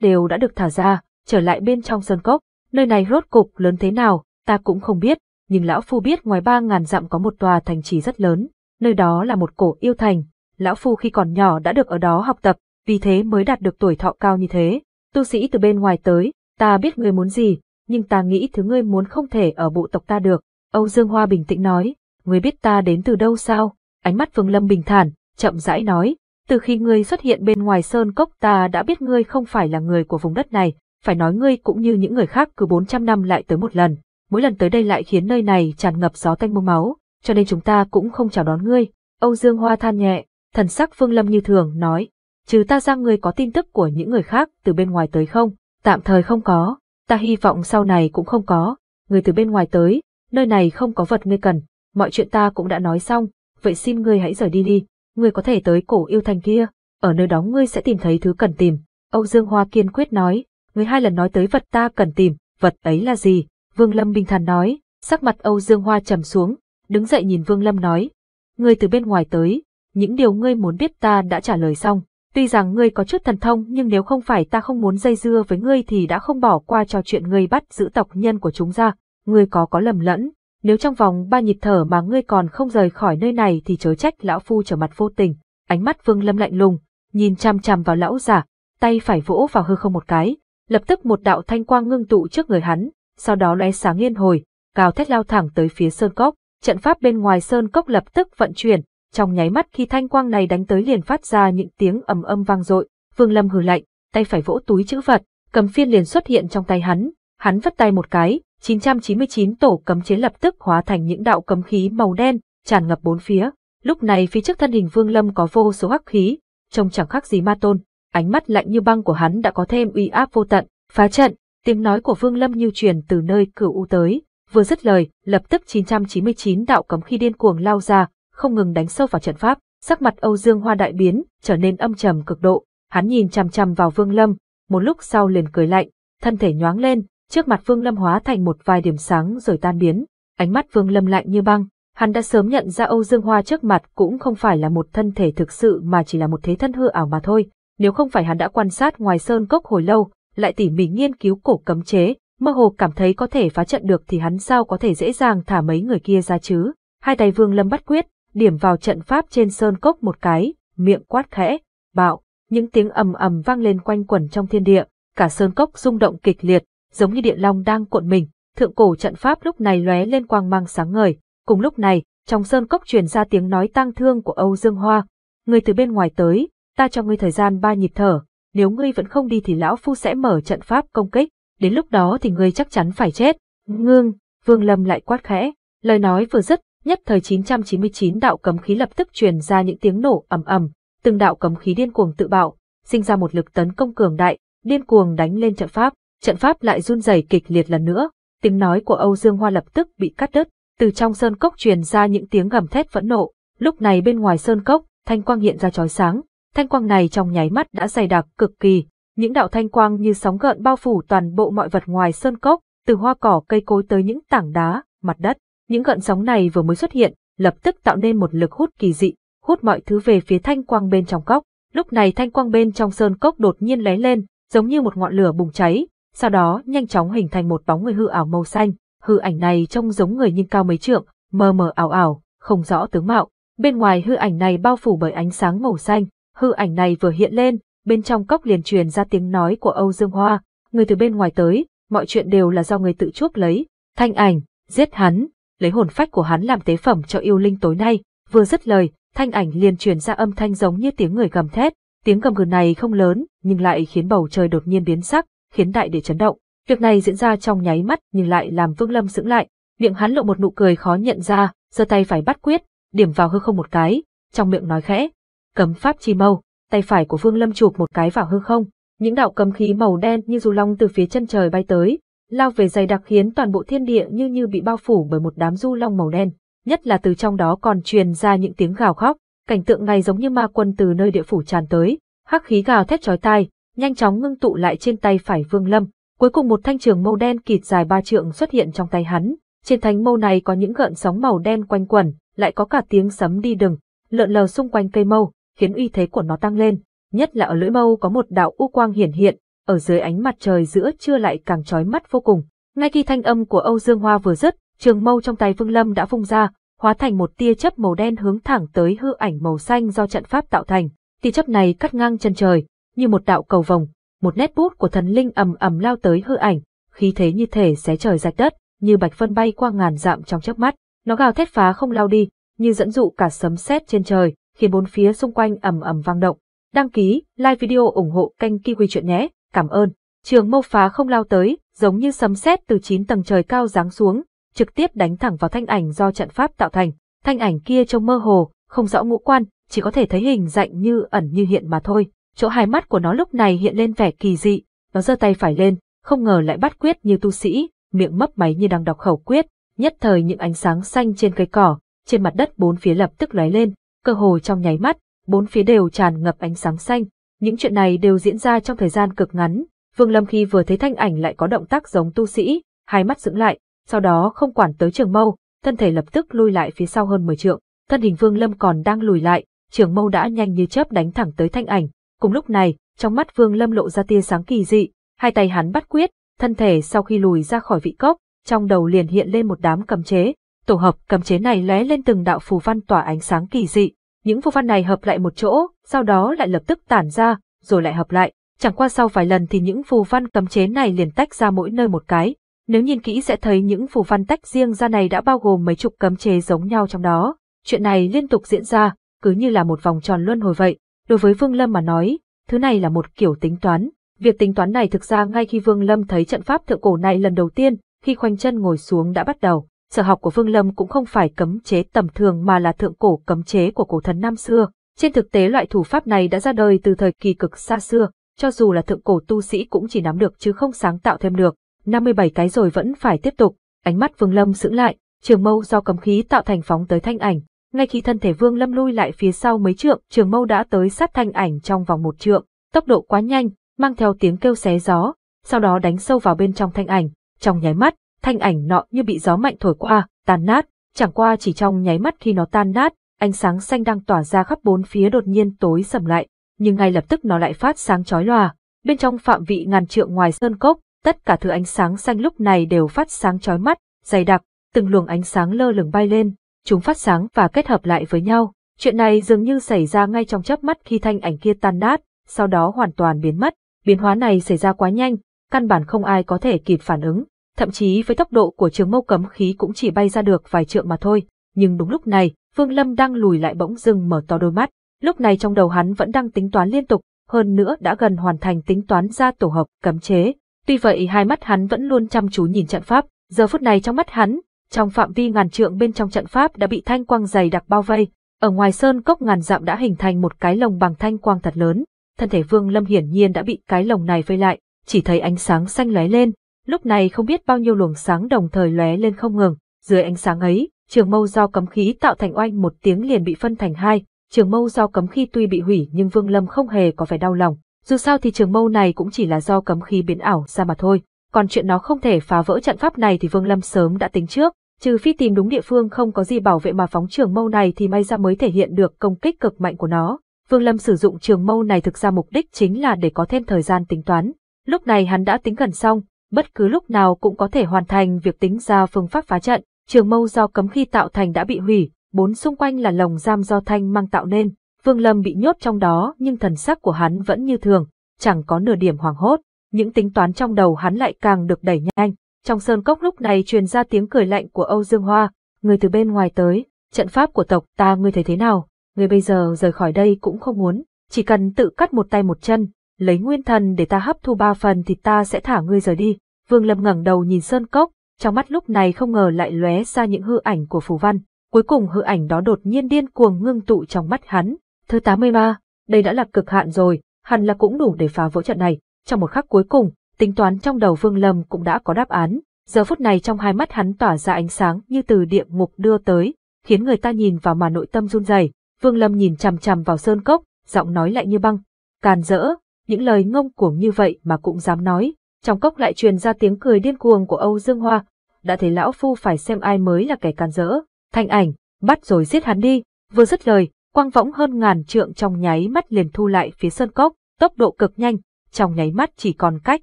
đều đã được thả ra, trở lại bên trong sơn cốc, nơi này rốt cục lớn thế nào, ta cũng không biết, nhưng lão phu biết ngoài ba ngàn dặm có một tòa thành trì rất lớn, nơi đó là một cổ yêu thành. Lão phu khi còn nhỏ đã được ở đó học tập, vì thế mới đạt được tuổi thọ cao như thế. Tu sĩ từ bên ngoài tới, ta biết ngươi muốn gì, nhưng ta nghĩ thứ ngươi muốn không thể ở bộ tộc ta được. Âu Dương Hoa bình tĩnh nói, ngươi biết ta đến từ đâu sao? Ánh mắt Vương Lâm bình thản, chậm rãi nói, từ khi ngươi xuất hiện bên ngoài sơn cốc ta đã biết ngươi không phải là người của vùng đất này, phải nói ngươi cũng như những người khác cứ 400 năm lại tới một lần mỗi lần tới đây lại khiến nơi này tràn ngập gió tanh mông máu, cho nên chúng ta cũng không chào đón ngươi. Âu Dương Hoa than nhẹ, thần sắc Phương Lâm như thường, nói, trừ ta ra ngươi có tin tức của những người khác từ bên ngoài tới không? Tạm thời không có, ta hy vọng sau này cũng không có, người từ bên ngoài tới, nơi này không có vật ngươi cần, mọi chuyện ta cũng đã nói xong, vậy xin ngươi hãy rời đi đi, ngươi có thể tới cổ yêu thành kia, ở nơi đó ngươi sẽ tìm thấy thứ cần tìm. Âu Dương Hoa kiên quyết nói, ngươi hai lần nói tới vật ta cần tìm, vật ấy là gì? Vương Lâm bình thản nói, sắc mặt Âu Dương Hoa trầm xuống, đứng dậy nhìn Vương Lâm nói, ngươi từ bên ngoài tới, những điều ngươi muốn biết ta đã trả lời xong. Tuy rằng ngươi có chút thần thông nhưng nếu không phải ta không muốn dây dưa với ngươi thì đã không bỏ qua cho chuyện ngươi bắt giữ tộc nhân của chúng ra. Ngươi có có lầm lẫn, nếu trong vòng ba nhịp thở mà ngươi còn không rời khỏi nơi này thì chớ trách lão phu trở mặt vô tình. Ánh mắt vương lâm lạnh lùng, nhìn chằm chằm vào lão giả, tay phải vỗ vào hư không một cái. Lập tức một đạo thanh quang ngưng tụ trước người hắn, sau đó lóe sáng liên hồi, gào thét lao thẳng tới phía sơn cốc, trận pháp bên ngoài sơn cốc lập tức vận chuyển, trong nháy mắt khi thanh quang này đánh tới liền phát ra những tiếng ầm âm vang dội, Vương Lâm hừ lạnh, tay phải vỗ túi chữ vật, cầm phiên liền xuất hiện trong tay hắn, hắn vất tay một cái, 999 tổ cấm chế lập tức hóa thành những đạo cấm khí màu đen, tràn ngập bốn phía. Lúc này phía trước thân hình Vương Lâm có vô số hắc khí, trông chẳng khác gì ma tôn, ánh mắt lạnh như băng của hắn đã có thêm uy áp vô tận, phá trận, Tiếng nói của Vương Lâm như truyền từ nơi cửu u tới, vừa dứt lời, lập tức 999 đạo cấm khi điên cuồng lao ra, không ngừng đánh sâu vào trận pháp, sắc mặt Âu Dương Hoa đại biến, trở nên âm trầm cực độ, hắn nhìn chằm chằm vào Vương Lâm, một lúc sau liền cười lạnh, thân thể nhoáng lên, trước mặt Vương Lâm hóa thành một vài điểm sáng rồi tan biến, ánh mắt Vương Lâm lạnh như băng, hắn đã sớm nhận ra Âu Dương Hoa trước mặt cũng không phải là một thân thể thực sự mà chỉ là một thế thân hư ảo mà thôi, nếu không phải hắn đã quan sát ngoài sơn cốc hồi lâu, lại tỉ mỉ nghiên cứu cổ cấm chế, mơ hồ cảm thấy có thể phá trận được thì hắn sao có thể dễ dàng thả mấy người kia ra chứ. Hai tay vương lâm bắt quyết, điểm vào trận pháp trên sơn cốc một cái, miệng quát khẽ, bạo, những tiếng ầm ầm vang lên quanh quẩn trong thiên địa, cả sơn cốc rung động kịch liệt, giống như điện long đang cuộn mình, thượng cổ trận pháp lúc này lóe lên quang mang sáng ngời, cùng lúc này, trong sơn cốc truyền ra tiếng nói tang thương của Âu Dương Hoa, người từ bên ngoài tới, ta cho ngươi thời gian ba nhịp thở, nếu ngươi vẫn không đi thì lão phu sẽ mở trận pháp công kích, đến lúc đó thì ngươi chắc chắn phải chết. Ngưng, Vương Lâm lại quát khẽ, lời nói vừa dứt, nhất thời 999 đạo cấm khí lập tức truyền ra những tiếng nổ ầm ầm, từng đạo cấm khí điên cuồng tự bạo, sinh ra một lực tấn công cường đại, điên cuồng đánh lên trận pháp, trận pháp lại run rẩy kịch liệt lần nữa, tiếng nói của Âu Dương Hoa lập tức bị cắt đứt, từ trong sơn cốc truyền ra những tiếng gầm thét phẫn nộ, lúc này bên ngoài sơn cốc, thanh quang hiện ra chói sáng, Thanh quang này trong nháy mắt đã dày đặc cực kỳ, những đạo thanh quang như sóng gợn bao phủ toàn bộ mọi vật ngoài sơn cốc, từ hoa cỏ cây cối tới những tảng đá, mặt đất. Những gợn sóng này vừa mới xuất hiện, lập tức tạo nên một lực hút kỳ dị, hút mọi thứ về phía thanh quang bên trong cốc. Lúc này thanh quang bên trong sơn cốc đột nhiên lóe lên, giống như một ngọn lửa bùng cháy, sau đó nhanh chóng hình thành một bóng người hư ảo màu xanh, hư ảnh này trông giống người nhưng cao mấy trượng, mờ mờ ảo ảo, không rõ tướng mạo. Bên ngoài hư ảnh này bao phủ bởi ánh sáng màu xanh, Hư ảnh này vừa hiện lên, bên trong cốc liền truyền ra tiếng nói của Âu Dương Hoa, người từ bên ngoài tới, mọi chuyện đều là do người tự chuốc lấy. Thanh ảnh, giết hắn, lấy hồn phách của hắn làm tế phẩm cho yêu linh tối nay, vừa dứt lời, thanh ảnh liền truyền ra âm thanh giống như tiếng người gầm thét, tiếng gầm gừ này không lớn, nhưng lại khiến bầu trời đột nhiên biến sắc, khiến đại địa chấn động. Việc này diễn ra trong nháy mắt nhưng lại làm Vương Lâm sững lại, miệng hắn lộ một nụ cười khó nhận ra, giơ tay phải bắt quyết, điểm vào hư không một cái, trong miệng nói khẽ, cấm pháp chi mâu, tay phải của Vương Lâm chụp một cái vào hư không, những đạo cấm khí màu đen như du long từ phía chân trời bay tới, lao về dày đặc khiến toàn bộ thiên địa như như bị bao phủ bởi một đám du long màu đen, nhất là từ trong đó còn truyền ra những tiếng gào khóc, cảnh tượng này giống như ma quân từ nơi địa phủ tràn tới, hắc khí gào thét chói tai, nhanh chóng ngưng tụ lại trên tay phải Vương Lâm, cuối cùng một thanh trường mâu đen kịt dài ba trượng xuất hiện trong tay hắn, trên thanh mâu này có những gợn sóng màu đen quanh quẩn, lại có cả tiếng sấm đi đừng, lợn lờ xung quanh cây mâu, khiến uy thế của nó tăng lên, nhất là ở lưỡi mâu có một đạo u quang hiển hiện, ở dưới ánh mặt trời giữa trưa lại càng chói mắt vô cùng. Ngay khi thanh âm của Âu Dương Hoa vừa dứt, trường mâu trong tay Vương Lâm đã vung ra, hóa thành một tia chớp màu đen hướng thẳng tới hư ảnh màu xanh do trận pháp tạo thành. Tia chớp này cắt ngang chân trời, như một đạo cầu vòng, một nét bút của thần linh ầm ầm lao tới hư ảnh, khí thế như thể xé trời rạch đất, như bạch vân bay qua ngàn dặm trong chớp mắt. Nó gào thét phá không lao đi, như dẫn dụ cả sấm sét trên trời, khiến bốn phía xung quanh ầm ầm vang động. Đăng ký, like video ủng hộ kênh Kiwi Chuyện nhé, cảm ơn. Trường mâu phá không lao tới, giống như sấm sét từ 9 tầng trời cao giáng xuống, trực tiếp đánh thẳng vào thanh ảnh do trận pháp tạo thành. Thanh ảnh kia trông mơ hồ, không rõ ngũ quan, chỉ có thể thấy hình dạng như ẩn như hiện mà thôi. Chỗ hai mắt của nó lúc này hiện lên vẻ kỳ dị, nó giơ tay phải lên, không ngờ lại bắt quyết như tu sĩ, miệng mấp máy như đang đọc khẩu quyết, nhất thời những ánh sáng xanh trên cây cỏ, trên mặt đất bốn phía lập tức lóe lên, cơ hồ trong nháy mắt, bốn phía đều tràn ngập ánh sáng xanh. Những chuyện này đều diễn ra trong thời gian cực ngắn. Vương Lâm khi vừa thấy thanh ảnh lại có động tác giống tu sĩ, hai mắt dựng lại, sau đó không quản tới trường mâu, thân thể lập tức lui lại phía sau hơn 10 trượng. Thân hình Vương Lâm còn đang lùi lại, trường mâu đã nhanh như chớp đánh thẳng tới thanh ảnh. Cùng lúc này, trong mắt Vương Lâm lộ ra tia sáng kỳ dị, hai tay hắn bắt quyết, thân thể sau khi lùi ra khỏi vị cốc, trong đầu liền hiện lên một đám cầm chế, Tổ hợp cấm chế này lóe lên từng đạo phù văn tỏa ánh sáng kỳ dị, những phù văn này hợp lại một chỗ, sau đó lại lập tức tản ra, rồi lại hợp lại, chẳng qua sau vài lần thì những phù văn cấm chế này liền tách ra mỗi nơi một cái. Nếu nhìn kỹ sẽ thấy những phù văn tách riêng ra này đã bao gồm mấy chục cấm chế giống nhau trong đó. Chuyện này liên tục diễn ra, cứ như là một vòng tròn luân hồi vậy. Đối với Vương Lâm mà nói, thứ này là một kiểu tính toán. Việc tính toán này thực ra ngay khi Vương Lâm thấy trận pháp thượng cổ này lần đầu tiên, khi khoanh chân ngồi xuống đã bắt đầu sở học của Vương Lâm cũng không phải cấm chế tầm thường mà là thượng cổ cấm chế của cổ thần năm xưa. Trên thực tế loại thủ pháp này đã ra đời từ thời kỳ cực xa xưa, cho dù là thượng cổ tu sĩ cũng chỉ nắm được chứ không sáng tạo thêm được. 57 cái rồi vẫn phải tiếp tục, ánh mắt Vương Lâm sững lại, trường mâu do cấm khí tạo thành phóng tới thanh ảnh. Ngay khi thân thể Vương Lâm lui lại phía sau mấy trượng, trường mâu đã tới sát thanh ảnh trong vòng một trượng, tốc độ quá nhanh, mang theo tiếng kêu xé gió, sau đó đánh sâu vào bên trong thanh ảnh, trong nháy mắt, thanh ảnh nọ như bị gió mạnh thổi qua, tan nát, chẳng qua chỉ trong nháy mắt khi nó tan nát, ánh sáng xanh đang tỏa ra khắp bốn phía đột nhiên tối sầm lại, nhưng ngay lập tức nó lại phát sáng chói lòa. Bên trong phạm vị ngàn trượng ngoài sơn cốc, tất cả thứ ánh sáng xanh lúc này đều phát sáng chói mắt, dày đặc, từng luồng ánh sáng lơ lửng bay lên, chúng phát sáng và kết hợp lại với nhau. Chuyện này dường như xảy ra ngay trong chớp mắt khi thanh ảnh kia tan nát, sau đó hoàn toàn biến mất. Biến hóa này xảy ra quá nhanh, căn bản không ai có thể kịp phản ứng thậm chí với tốc độ của trường mâu cấm khí cũng chỉ bay ra được vài trượng mà thôi. Nhưng đúng lúc này, phương Lâm đang lùi lại bỗng dưng mở to đôi mắt. Lúc này trong đầu hắn vẫn đang tính toán liên tục, hơn nữa đã gần hoàn thành tính toán ra tổ hợp cấm chế. Tuy vậy hai mắt hắn vẫn luôn chăm chú nhìn trận pháp, giờ phút này trong mắt hắn, trong phạm vi ngàn trượng bên trong trận pháp đã bị thanh quang dày đặc bao vây, ở ngoài sơn cốc ngàn dặm đã hình thành một cái lồng bằng thanh quang thật lớn, thân thể Vương Lâm hiển nhiên đã bị cái lồng này vây lại, chỉ thấy ánh sáng xanh lóe lên, Lúc này không biết bao nhiêu luồng sáng đồng thời lóe lên không ngừng, dưới ánh sáng ấy, trường mâu do cấm khí tạo thành oanh một tiếng liền bị phân thành hai, trường mâu do cấm khí tuy bị hủy nhưng Vương Lâm không hề có vẻ đau lòng, dù sao thì trường mâu này cũng chỉ là do cấm khí biến ảo ra mà thôi, còn chuyện nó không thể phá vỡ trận pháp này thì Vương Lâm sớm đã tính trước, trừ phi tìm đúng địa phương không có gì bảo vệ mà phóng trường mâu này thì may ra mới thể hiện được công kích cực mạnh của nó. Vương Lâm sử dụng trường mâu này thực ra mục đích chính là để có thêm thời gian tính toán. Lúc này hắn đã tính gần xong, bất cứ lúc nào cũng có thể hoàn thành việc tính ra phương pháp phá trận. Trường mâu do cấm khi tạo thành đã bị hủy, bốn xung quanh là lồng giam do thanh mang tạo nên. Vương Lâm bị nhốt trong đó nhưng thần sắc của hắn vẫn như thường, chẳng có nửa điểm hoảng hốt. Những tính toán trong đầu hắn lại càng được đẩy nhanh. Trong sơn cốc lúc này truyền ra tiếng cười lạnh của Âu Dương Hoa, người từ bên ngoài tới, trận pháp của tộc ta ngươi thấy thế nào, người bây giờ rời khỏi đây cũng không muốn, chỉ cần tự cắt một tay một chân, lấy nguyên thần để ta hấp thu ba phần thì ta sẽ thả ngươi rời đi. Vương Lâm ngẩng đầu nhìn Sơn Cốc, trong mắt lúc này không ngờ lại lóe ra những hư ảnh của phù văn. Cuối cùng hư ảnh đó đột nhiên điên cuồng ngưng tụ trong mắt hắn. Thứ 83, đây đã là cực hạn rồi, hẳn là cũng đủ để phá vỡ trận này. Trong một khắc cuối cùng, tính toán trong đầu Vương Lâm cũng đã có đáp án. Giờ phút này trong hai mắt hắn tỏa ra ánh sáng như từ địa ngục đưa tới, khiến người ta nhìn vào mà nội tâm run rẩy. Vương Lâm nhìn chằm chằm vào Sơn Cốc, giọng nói lại như băng. Càn rỡ, những lời ngông cuồng như vậy mà cũng dám nói, trong cốc lại truyền ra tiếng cười điên cuồng của Âu Dương Hoa. Đã thấy lão phu phải xem ai mới là kẻ can dỡ. Thanh ảnh, bắt rồi giết hắn đi. Vừa dứt lời, quang võng hơn ngàn trượng trong nháy mắt liền thu lại phía sơn cốc, tốc độ cực nhanh, trong nháy mắt chỉ còn cách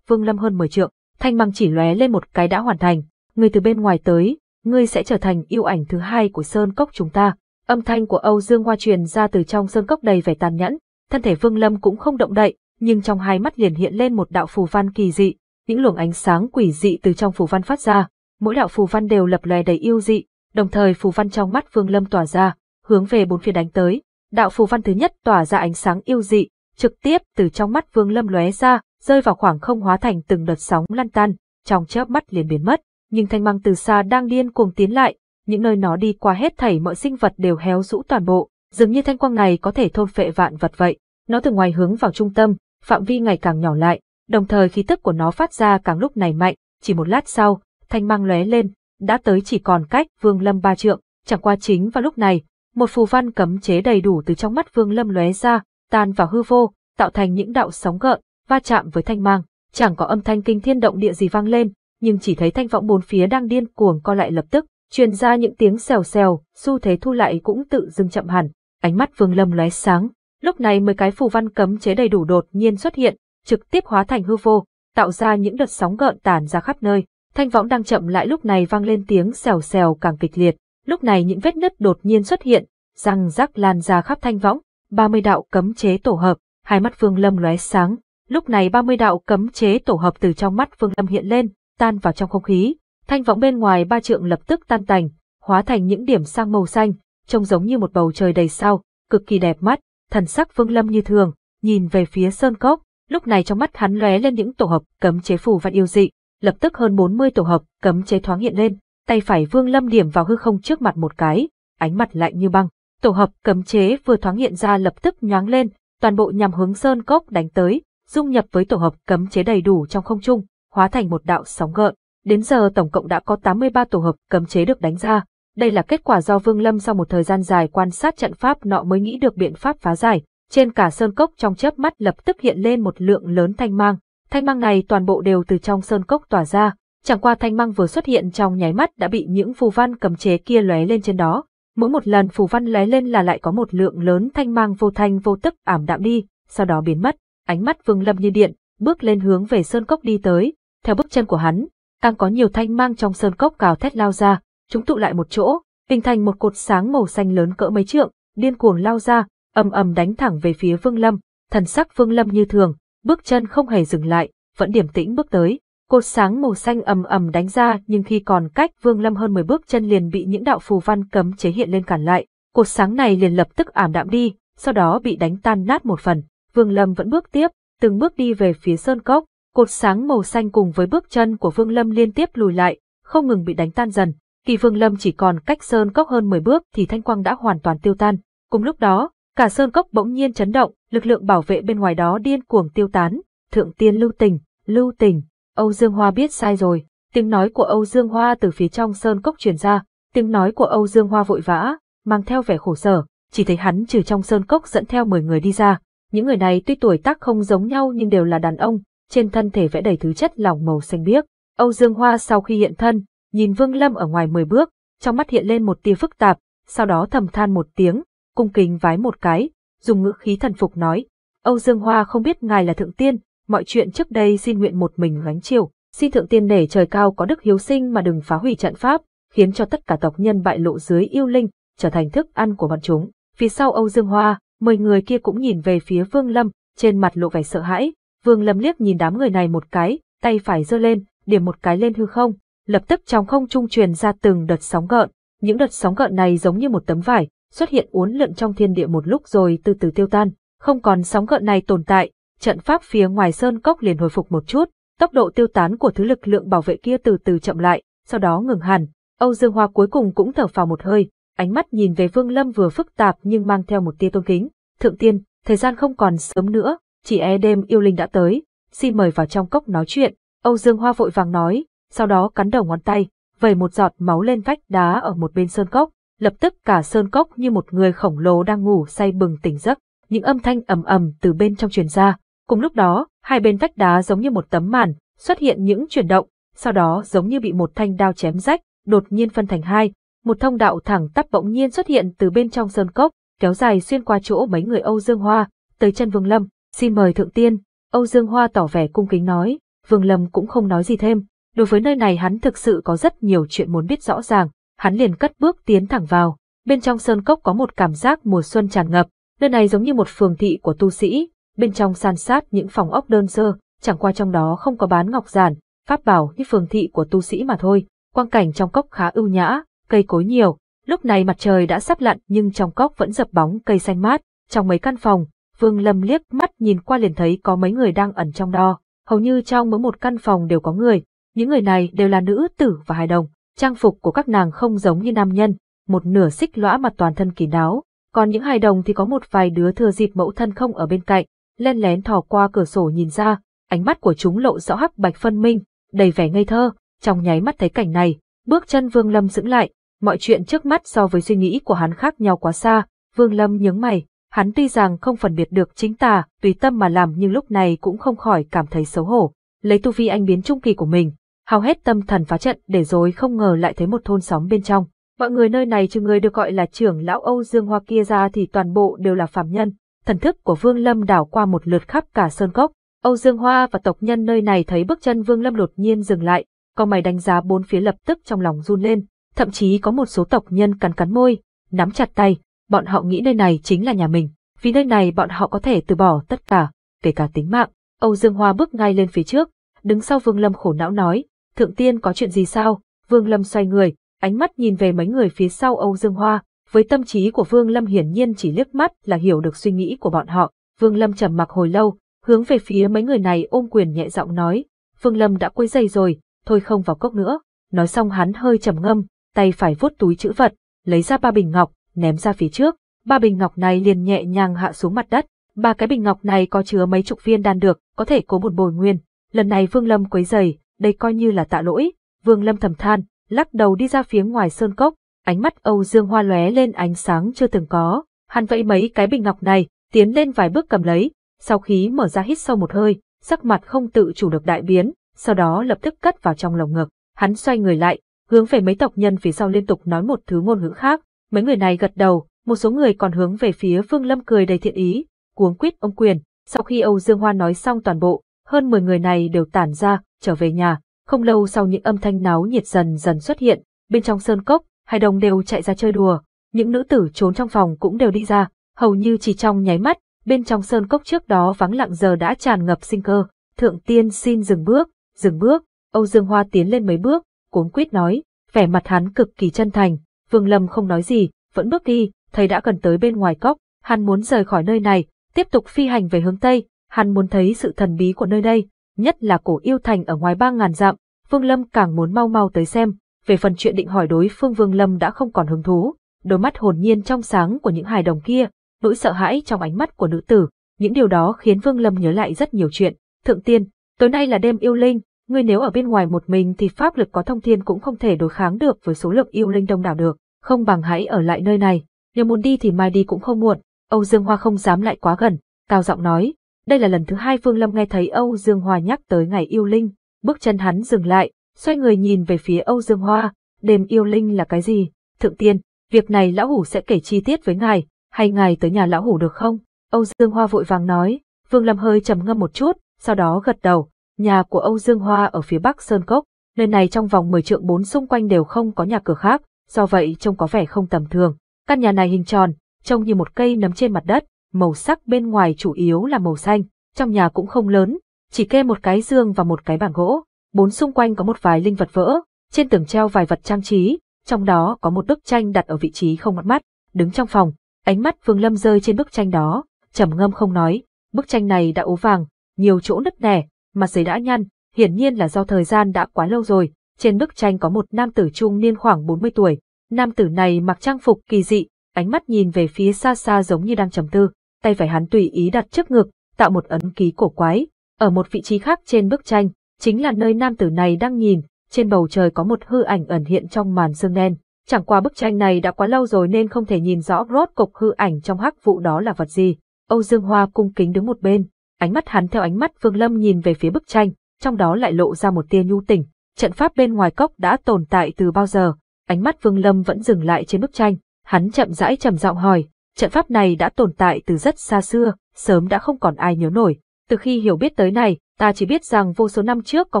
Vương Lâm hơn 10 trượng. Thanh mang chỉ lóe lên một cái đã hoàn thành. Người từ bên ngoài tới, ngươi sẽ trở thành yêu ảnh thứ hai của sơn cốc chúng ta. Âm thanh của Âu Dương Hoa truyền ra từ trong sơn cốc đầy vẻ tàn nhẫn, thân thể Vương Lâm cũng không động đậy, nhưng trong hai mắt liền hiện lên một đạo phù văn kỳ dị, những luồng ánh sáng quỷ dị từ trong phù văn phát ra, mỗi đạo phù văn đều lập lòe đầy yêu dị, đồng thời phù văn trong mắt Vương Lâm tỏa ra, hướng về bốn phía đánh tới. Đạo phù văn thứ nhất tỏa ra ánh sáng yêu dị, trực tiếp từ trong mắt Vương Lâm lóe ra, rơi vào khoảng không hóa thành từng đợt sóng lan tan, trong chớp mắt liền biến mất. Nhưng thanh mang từ xa đang điên cuồng tiến lại, những nơi nó đi qua hết thảy mọi sinh vật đều héo rũ toàn bộ, dường như thanh quang này có thể thôn phệ vạn vật vậy. Nó từ ngoài hướng vào trung tâm, phạm vi ngày càng nhỏ lại, đồng thời khí tức của nó phát ra càng lúc này mạnh, chỉ một lát sau, thanh mang lóe lên, đã tới chỉ còn cách Vương Lâm ba trượng, chẳng qua chính vào lúc này, một phù văn cấm chế đầy đủ từ trong mắt Vương Lâm lóe ra, tan vào hư vô, tạo thành những đạo sóng gợn, va chạm với thanh mang, chẳng có âm thanh kinh thiên động địa gì vang lên, nhưng chỉ thấy thanh vọng bốn phía đang điên cuồng co lại lập tức, truyền ra những tiếng xèo xèo, xu thế thu lại cũng tự dưng chậm hẳn, ánh mắt Vương Lâm lóe sáng, Lúc này mấy cái phù văn cấm chế đầy đủ đột nhiên xuất hiện, trực tiếp hóa thành hư vô, tạo ra những đợt sóng gợn tản ra khắp nơi. Thanh võng đang chậm lại lúc này vang lên tiếng xèo xèo càng kịch liệt. Lúc này những vết nứt đột nhiên xuất hiện, răng rắc lan ra khắp thanh võng, 30 đạo cấm chế tổ hợp, hai mắt Vương Lâm lóe sáng. Lúc này 30 đạo cấm chế tổ hợp từ trong mắt Vương Lâm hiện lên, tan vào trong không khí. Thanh võng bên ngoài ba trượng lập tức tan tành, hóa thành những điểm sang màu xanh, trông giống như một bầu trời đầy sao, cực kỳ đẹp mắt thần sắc Vương Lâm như thường, nhìn về phía sơn cốc, lúc này trong mắt hắn lóe lên những tổ hợp cấm chế phù văn yêu dị, lập tức hơn 40 tổ hợp cấm chế thoáng hiện lên, tay phải Vương Lâm điểm vào hư không trước mặt một cái, ánh mặt lạnh như băng, tổ hợp cấm chế vừa thoáng hiện ra lập tức nhoáng lên, toàn bộ nhằm hướng sơn cốc đánh tới, dung nhập với tổ hợp cấm chế đầy đủ trong không trung, hóa thành một đạo sóng gợn. Đến giờ tổng cộng đã có 83 tổ hợp cấm chế được đánh ra, đây là kết quả do Vương Lâm sau một thời gian dài quan sát trận pháp nọ mới nghĩ được biện pháp phá giải. Trên cả sơn cốc trong chớp mắt lập tức hiện lên một lượng lớn thanh mang. Thanh mang này toàn bộ đều từ trong sơn cốc tỏa ra. Chẳng qua thanh mang vừa xuất hiện trong nháy mắt đã bị những phù văn cầm chế kia lóe lên trên đó. Mỗi một lần phù văn lóe lên là lại có một lượng lớn thanh mang vô thanh vô tức ảm đạm đi, sau đó biến mất. Ánh mắt Vương Lâm như điện, bước lên hướng về sơn cốc đi tới. Theo bước chân của hắn, càng có nhiều thanh mang trong sơn cốc cào thét lao ra, chúng tụ lại một chỗ, hình thành một cột sáng màu xanh lớn cỡ mấy trượng, điên cuồng lao ra, ầm ầm đánh thẳng về phía Vương Lâm, thần sắc Vương Lâm như thường, bước chân không hề dừng lại, vẫn điềm tĩnh bước tới. Cột sáng màu xanh ầm ầm đánh ra, nhưng khi còn cách Vương Lâm hơn 10 bước chân liền bị những đạo phù văn cấm chế hiện lên cản lại. Cột sáng này liền lập tức ảm đạm đi, sau đó bị đánh tan nát một phần. Vương Lâm vẫn bước tiếp, từng bước đi về phía sơn cốc, cột sáng màu xanh cùng với bước chân của Vương Lâm liên tiếp lùi lại, không ngừng bị đánh tan dần, Kỳ Vương Lâm chỉ còn cách sơn cốc hơn 10 bước thì thanh quang đã hoàn toàn tiêu tan. Cùng lúc đó, cả sơn cốc bỗng nhiên chấn động, lực lượng bảo vệ bên ngoài đó điên cuồng tiêu tán. Thượng tiên lưu tình, lưu tình, Âu Dương Hoa biết sai rồi. Tiếng nói của Âu Dương Hoa từ phía trong sơn cốc truyền ra, tiếng nói của Âu Dương Hoa vội vã, mang theo vẻ khổ sở, chỉ thấy hắn trừ trong sơn cốc dẫn theo 10 người đi ra. Những người này tuy tuổi tác không giống nhau nhưng đều là đàn ông, trên thân thể vẽ đầy thứ chất lỏng màu xanh biếc. Âu Dương Hoa sau khi hiện thân, nhìn Vương Lâm ở ngoài mười bước, trong mắt hiện lên một tia phức tạp, sau đó thầm than một tiếng, cung kính vái một cái, dùng ngữ khí thần phục nói, Âu Dương Hoa không biết ngài là thượng tiên, mọi chuyện trước đây xin nguyện một mình gánh chiều xin thượng tiên nể trời cao có đức hiếu sinh mà đừng phá hủy trận pháp, khiến cho tất cả tộc nhân bại lộ dưới yêu linh, trở thành thức ăn của bọn chúng. Phía sau Âu Dương Hoa, mười người kia cũng nhìn về phía Vương Lâm, trên mặt lộ vẻ sợ hãi, Vương Lâm liếc nhìn đám người này một cái, tay phải giơ lên, điểm một cái lên hư không, lập tức trong không trung truyền ra từng đợt sóng gợn, những đợt sóng gợn này giống như một tấm vải, xuất hiện uốn lượn trong thiên địa một lúc rồi từ từ tiêu tan, không còn sóng gợn này tồn tại, trận pháp phía ngoài sơn cốc liền hồi phục một chút, tốc độ tiêu tán của thứ lực lượng bảo vệ kia từ từ chậm lại, sau đó ngừng hẳn. Âu Dương Hoa cuối cùng cũng thở phào một hơi, ánh mắt nhìn về Vương Lâm vừa phức tạp nhưng mang theo một tia tôn kính. Thượng tiên, thời gian không còn sớm nữa, chỉ e đêm yêu linh đã tới, xin mời vào trong cốc nói chuyện. Âu Dương Hoa vội vàng nói, sau đó cắn đầu ngón tay, vẩy một giọt máu lên vách đá ở một bên sơn cốc, lập tức cả sơn cốc như một người khổng lồ đang ngủ say bừng tỉnh giấc, những âm thanh ầm ầm từ bên trong truyền ra, cùng lúc đó, hai bên vách đá giống như một tấm màn, xuất hiện những chuyển động, sau đó giống như bị một thanh đao chém rách, đột nhiên phân thành hai, một thông đạo thẳng tắp bỗng nhiên xuất hiện từ bên trong sơn cốc, kéo dài xuyên qua chỗ mấy người Âu Dương Hoa, tới chân Vương Lâm, xin mời thượng tiên. Âu Dương Hoa tỏ vẻ cung kính nói, Vương Lâm cũng không nói gì thêm, Đối với nơi này hắn thực sự có rất nhiều chuyện muốn biết rõ ràng, hắn liền cất bước tiến thẳng vào. Bên trong sơn cốc có một cảm giác mùa xuân tràn ngập, nơi này giống như một phường thị của tu sĩ, bên trong san sát những phòng ốc đơn sơ, chẳng qua trong đó không có bán ngọc giản, pháp bảo như phường thị của tu sĩ mà thôi. Quang cảnh trong cốc khá ưu nhã, cây cối nhiều, lúc này mặt trời đã sắp lặn nhưng trong cốc vẫn dập bóng cây xanh mát, trong mấy căn phòng, Vương Lâm liếc mắt nhìn qua liền thấy có mấy người đang ẩn trong đó, hầu như trong mỗi một căn phòng đều có người, những người này đều là nữ tử và hài đồng, trang phục của các nàng không giống như nam nhân, một nửa xích lõa mặt toàn thân kỳ đáo, còn những hài đồng thì có một vài đứa thừa dịp mẫu thân không ở bên cạnh, len lén thò qua cửa sổ nhìn ra, ánh mắt của chúng lộ rõ hắc bạch phân minh, đầy vẻ ngây thơ, trong nháy mắt thấy cảnh này, bước chân Vương Lâm dững lại, mọi chuyện trước mắt so với suy nghĩ của hắn khác nhau quá xa, Vương Lâm nhướng mày, hắn tuy rằng không phân biệt được chính tà, tùy tâm mà làm nhưng lúc này cũng không khỏi cảm thấy xấu hổ, lấy tu vi anh biến trung kỳ của mình, hao hết tâm thần phá trận để rồi không ngờ lại thấy một thôn xóm bên trong. Mọi người nơi này trừ người được gọi là trưởng lão Âu Dương Hoa kia ra thì toàn bộ đều là phàm nhân. Thần thức của Vương Lâm đảo qua một lượt khắp cả sơn cốc. Âu Dương Hoa và tộc nhân nơi này thấy bước chân Vương Lâm đột nhiên dừng lại, con mày đánh giá bốn phía lập tức trong lòng run lên, thậm chí có một số tộc nhân cắn cắn môi, nắm chặt tay, bọn họ nghĩ nơi này chính là nhà mình, vì nơi này bọn họ có thể từ bỏ tất cả, kể cả tính mạng. Âu Dương Hoa bước ngay lên phía trước, đứng sau Vương Lâm khổ não nói, thượng tiên có chuyện gì sao? Vương Lâm xoay người, ánh mắt nhìn về mấy người phía sau Âu Dương Hoa, với tâm trí của Vương Lâm hiển nhiên chỉ liếc mắt là hiểu được suy nghĩ của bọn họ. Vương Lâm trầm mặc hồi lâu, hướng về phía mấy người này ôm quyền nhẹ giọng nói, Vương Lâm đã quấy dây rồi, thôi không vào cốc nữa. Nói xong hắn hơi trầm ngâm, tay phải vuốt túi chữ vật, lấy ra ba bình ngọc, ném ra phía trước. Ba bình ngọc này liền nhẹ nhàng hạ xuống mặt đất. Ba cái bình ngọc này có chứa mấy chục viên đan được, có thể cố một bồi nguyên. Lần này Vương Lâm quấy dày, đây coi như là tạ lỗi. Vương Lâm thầm than, lắc đầu đi ra phía ngoài sơn cốc, ánh mắt Âu Dương Hoa lóe lên ánh sáng chưa từng có. Hắn vẫy mấy cái bình ngọc này, tiến lên vài bước cầm lấy, sau khi mở ra hít sâu một hơi, sắc mặt không tự chủ được đại biến, sau đó lập tức cất vào trong lồng ngực. Hắn xoay người lại, hướng về mấy tộc nhân phía sau liên tục nói một thứ ngôn ngữ khác. Mấy người này gật đầu, một số người còn hướng về phía Vương Lâm cười đầy thiện ý, cuống quýt ông quyền. Sau khi Âu Dương Hoa nói xong toàn bộ, hơn 10 người này đều tản ra, trở về nhà, không lâu sau những âm thanh náo nhiệt dần dần xuất hiện, bên trong sơn cốc, hai đồng đều chạy ra chơi đùa, những nữ tử trốn trong phòng cũng đều đi ra, hầu như chỉ trong nháy mắt, bên trong sơn cốc trước đó vắng lặng giờ đã tràn ngập sinh cơ, thượng tiên xin dừng bước, dừng bước, Âu Dương Hoa tiến lên mấy bước, cuống quyết nói, vẻ mặt hắn cực kỳ chân thành, Vương Lâm không nói gì, vẫn bước đi, thầy đã gần tới bên ngoài cốc, hắn muốn rời khỏi nơi này, tiếp tục phi hành về hướng Tây, Hắn muốn thấy sự thần bí của nơi đây, nhất là cổ yêu thành ở ngoài ba ngàn dặm, Vương Lâm càng muốn mau mau tới xem. Về phần chuyện định hỏi đối phương Vương Lâm đã không còn hứng thú, đôi mắt hồn nhiên trong sáng của những hài đồng kia, nỗi sợ hãi trong ánh mắt của nữ tử, những điều đó khiến Vương Lâm nhớ lại rất nhiều chuyện. Thượng tiên, tối nay là đêm yêu linh, ngươi nếu ở bên ngoài một mình thì pháp lực có thông thiên cũng không thể đối kháng được với số lượng yêu linh đông đảo được, không bằng hãy ở lại nơi này, nếu muốn đi thì mai đi cũng không muộn. Âu Dương Hoa không dám lại quá gần, cao giọng nói, đây là lần thứ hai Phương Lâm nghe thấy Âu Dương Hoa nhắc tới ngày yêu linh, bước chân hắn dừng lại, xoay người nhìn về phía Âu Dương Hoa, đêm yêu linh là cái gì? Thượng tiên, việc này lão hủ sẽ kể chi tiết với ngài, hay ngài tới nhà lão hủ được không? Âu Dương Hoa vội vàng nói, Phương Lâm hơi trầm ngâm một chút, sau đó gật đầu, nhà của Âu Dương Hoa ở phía bắc Sơn Cốc, nơi này trong vòng 10 trượng bốn xung quanh đều không có nhà cửa khác, do vậy trông có vẻ không tầm thường. Căn nhà này hình tròn, trông như một cây nấm trên mặt đất, màu sắc bên ngoài chủ yếu là màu xanh, trong nhà cũng không lớn, chỉ kê một cái giường và một cái bàn gỗ, bốn xung quanh có một vài linh vật vỡ, trên tường treo vài vật trang trí, trong đó có một bức tranh đặt ở vị trí không mắt mắt, đứng trong phòng, ánh mắt Vương Lâm rơi trên bức tranh đó, trầm ngâm không nói, bức tranh này đã ố vàng, nhiều chỗ nứt nẻ, mặt giấy đã nhăn, hiển nhiên là do thời gian đã quá lâu rồi, trên bức tranh có một nam tử trung niên khoảng 40 tuổi, nam tử này mặc trang phục kỳ dị, ánh mắt nhìn về phía xa xa giống như đang trầm tư tay phải hắn tùy ý đặt trước ngực, tạo một ấn ký cổ quái. Ở một vị trí khác trên bức tranh, chính là nơi nam tử này đang nhìn, trên bầu trời có một hư ảnh ẩn hiện trong màn sương đen. Chẳng qua bức tranh này đã quá lâu rồi nên không thể nhìn rõ rốt cục hư ảnh trong hắc vụ đó là vật gì. Âu Dương Hoa cung kính đứng một bên, ánh mắt hắn theo ánh mắt Vương Lâm nhìn về phía bức tranh, trong đó lại lộ ra một tia nhu tình. Trận pháp bên ngoài cốc đã tồn tại từ bao giờ? Ánh mắt Vương Lâm vẫn dừng lại trên bức tranh, hắn chậm rãi trầm giọng hỏi, Trận pháp này đã tồn tại từ rất xa xưa, sớm đã không còn ai nhớ nổi. Từ khi hiểu biết tới này, ta chỉ biết rằng vô số năm trước có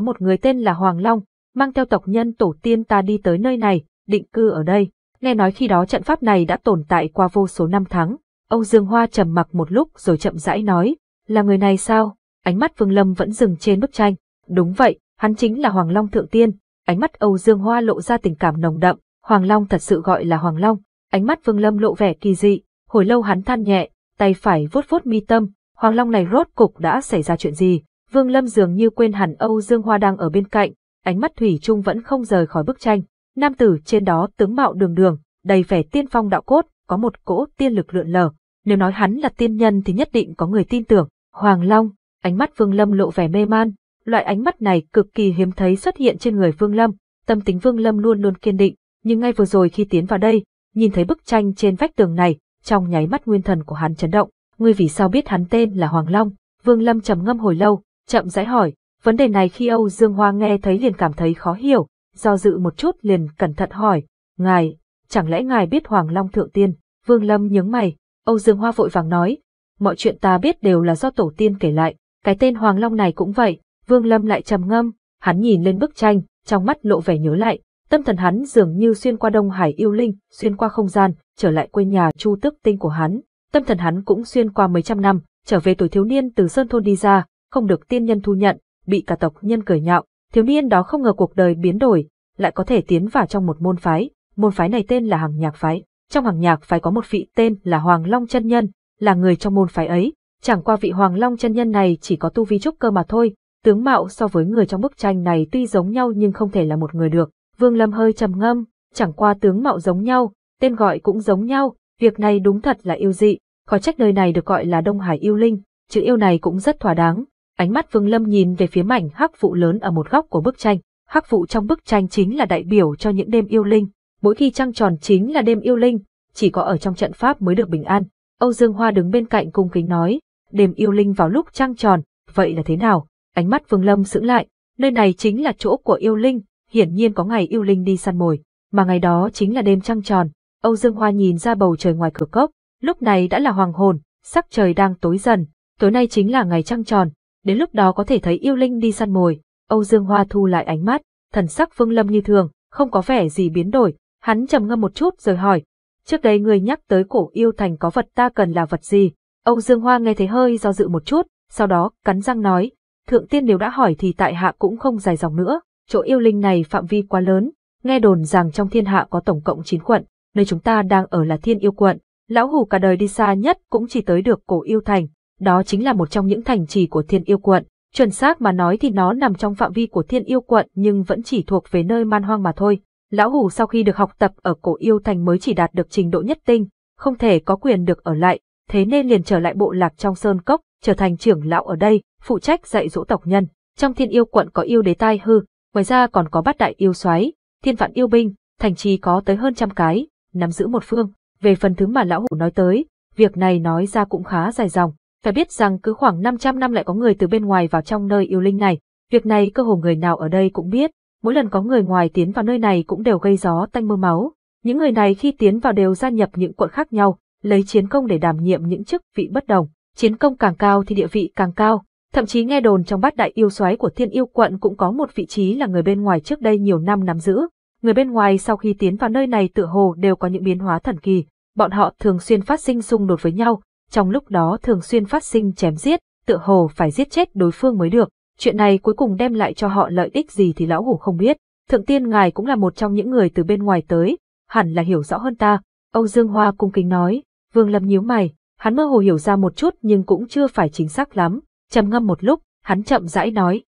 một người tên là Hoàng Long, mang theo tộc nhân tổ tiên ta đi tới nơi này, định cư ở đây. Nghe nói khi đó trận pháp này đã tồn tại qua vô số năm tháng. Âu Dương Hoa trầm mặc một lúc rồi chậm rãi nói, là người này sao? Ánh mắt Vương Lâm vẫn dừng trên bức tranh. Đúng vậy, hắn chính là Hoàng Long Thượng Tiên. Ánh mắt Âu Dương Hoa lộ ra tình cảm nồng đậm, Hoàng Long thật sự gọi là Hoàng Long. Ánh mắt Vương Lâm lộ vẻ kỳ dị, Hồi lâu hắn than nhẹ, tay phải vuốt vuốt mi tâm, Hoàng Long này rốt cục đã xảy ra chuyện gì? Vương Lâm dường như quên hẳn Âu Dương Hoa đang ở bên cạnh, ánh mắt thủy chung vẫn không rời khỏi bức tranh. Nam tử trên đó tướng mạo đường đường, đầy vẻ tiên phong đạo cốt, có một cỗ tiên lực lượn lờ. Nếu nói hắn là tiên nhân thì nhất định có người tin tưởng. Hoàng Long, ánh mắt Vương Lâm lộ vẻ mê man. Loại ánh mắt này cực kỳ hiếm thấy xuất hiện trên người Vương Lâm. Tâm tính Vương Lâm luôn luôn kiên định, nhưng ngay vừa rồi khi tiến vào đây, nhìn thấy bức tranh trên vách tường này, trong nháy mắt nguyên thần của hắn chấn động. Ngươi vì sao biết hắn tên là Hoàng Long? Vương Lâm trầm ngâm hồi lâu, chậm rãi hỏi. Vấn đề này khi Âu Dương Hoa nghe thấy liền cảm thấy khó hiểu, do dự một chút liền cẩn thận hỏi. Ngài, chẳng lẽ ngài biết Hoàng Long Thượng Tiên? Vương Lâm nhướng mày, Âu Dương Hoa vội vàng nói. Mọi chuyện ta biết đều là do Tổ tiên kể lại, cái tên Hoàng Long này cũng vậy. Vương Lâm lại trầm ngâm, hắn nhìn lên bức tranh, trong mắt lộ vẻ nhớ lại, Tâm thần hắn dường như xuyên qua Đông Hải yêu linh, xuyên qua không gian, trở lại quê nhà Chu Tức Tinh của hắn. Tâm thần hắn cũng xuyên qua mấy trăm năm, trở về tuổi thiếu niên từ sơn thôn đi ra, không được tiên nhân thu nhận, bị cả tộc nhân cười nhạo. Thiếu niên đó không ngờ cuộc đời biến đổi, lại có thể tiến vào trong một môn phái, môn phái này tên là Hàng Nhạc phái. Trong Hàng Nhạc phái có một vị tên là Hoàng Long chân nhân, là người trong môn phái ấy, chẳng qua vị Hoàng Long chân nhân này chỉ có tu vi trúc cơ mà thôi, tướng mạo so với người trong bức tranh này tuy giống nhau nhưng không thể là một người được. Vương Lâm hơi trầm ngâm, chẳng qua tướng mạo giống nhau, tên gọi cũng giống nhau, việc này đúng thật là yêu dị, khó trách nơi này được gọi là Đông Hải yêu linh, chữ yêu này cũng rất thỏa đáng. Ánh mắt Vương Lâm nhìn về phía mảnh hắc vụ lớn ở một góc của bức tranh, hắc vụ trong bức tranh chính là đại biểu cho những đêm yêu linh, mỗi khi trăng tròn chính là đêm yêu linh, chỉ có ở trong trận pháp mới được bình an. Âu Dương Hoa đứng bên cạnh cung kính nói, đêm yêu linh vào lúc trăng tròn, vậy là thế nào? Ánh mắt Vương Lâm sững lại, nơi này chính là chỗ của yêu linh, hiển nhiên có ngày yêu linh đi săn mồi, mà ngày đó chính là đêm trăng tròn. Âu Dương Hoa nhìn ra bầu trời ngoài cửa cốc, lúc này đã là hoàng hồn, sắc trời đang tối dần, tối nay chính là ngày trăng tròn, đến lúc đó có thể thấy yêu linh đi săn mồi. Âu Dương Hoa thu lại ánh mắt, thần sắc Vương Lâm như thường, không có vẻ gì biến đổi, hắn trầm ngâm một chút rồi hỏi, trước đây người nhắc tới cổ yêu thành có vật ta cần là vật gì? Âu Dương Hoa nghe thấy hơi do dự một chút, sau đó cắn răng nói, thượng tiên nếu đã hỏi thì tại hạ cũng không dài dòng nữa, chỗ yêu linh này phạm vi quá lớn, nghe đồn rằng trong thiên hạ có tổng cộng 9 quận, nơi chúng ta đang ở là thiên yêu quận, lão hủ cả đời đi xa nhất cũng chỉ tới được cổ yêu thành, đó chính là một trong những thành trì của thiên yêu quận. Chuẩn xác mà nói thì nó nằm trong phạm vi của thiên yêu quận nhưng vẫn chỉ thuộc về nơi man hoang mà thôi. Lão Hủ sau khi được học tập ở cổ yêu thành mới chỉ đạt được trình độ nhất tinh, không thể có quyền được ở lại, thế nên liền trở lại bộ lạc trong sơn cốc, trở thành trưởng lão ở đây, phụ trách dạy dỗ tộc nhân. Trong thiên yêu quận có yêu đế tai hư, Ngoài ra còn có bát đại yêu soái, thiên vạn yêu binh, thành trì có tới hơn trăm cái, nắm giữ một phương. Về phần thứ mà lão hủ nói tới, việc này nói ra cũng khá dài dòng. Phải biết rằng cứ khoảng 500 năm lại có người từ bên ngoài vào trong nơi yêu linh này. Việc này cơ hồ người nào ở đây cũng biết. Mỗi lần có người ngoài tiến vào nơi này cũng đều gây gió tanh mưa máu. Những người này khi tiến vào đều gia nhập những quận khác nhau, lấy chiến công để đảm nhiệm những chức vị bất đồng. Chiến công càng cao thì địa vị càng cao, Thậm chí nghe đồn trong bát đại yêu soái của thiên yêu quận cũng có một vị trí là người bên ngoài trước đây nhiều năm nắm giữ. Người bên ngoài sau khi tiến vào nơi này tựa hồ đều có những biến hóa thần kỳ, bọn họ thường xuyên phát sinh xung đột với nhau, trong lúc đó thường xuyên phát sinh chém giết, tựa hồ phải giết chết đối phương mới được. Chuyện này cuối cùng đem lại cho họ lợi ích gì thì lão hủ không biết. Thượng tiên ngài cũng là một trong những người từ bên ngoài tới, hẳn là hiểu rõ hơn ta. Âu Dương Hoa cung kính nói, Vương Lâm nhíu mày, hắn mơ hồ hiểu ra một chút nhưng cũng chưa phải chính xác lắm trầm ngâm một lúc, hắn chậm rãi nói.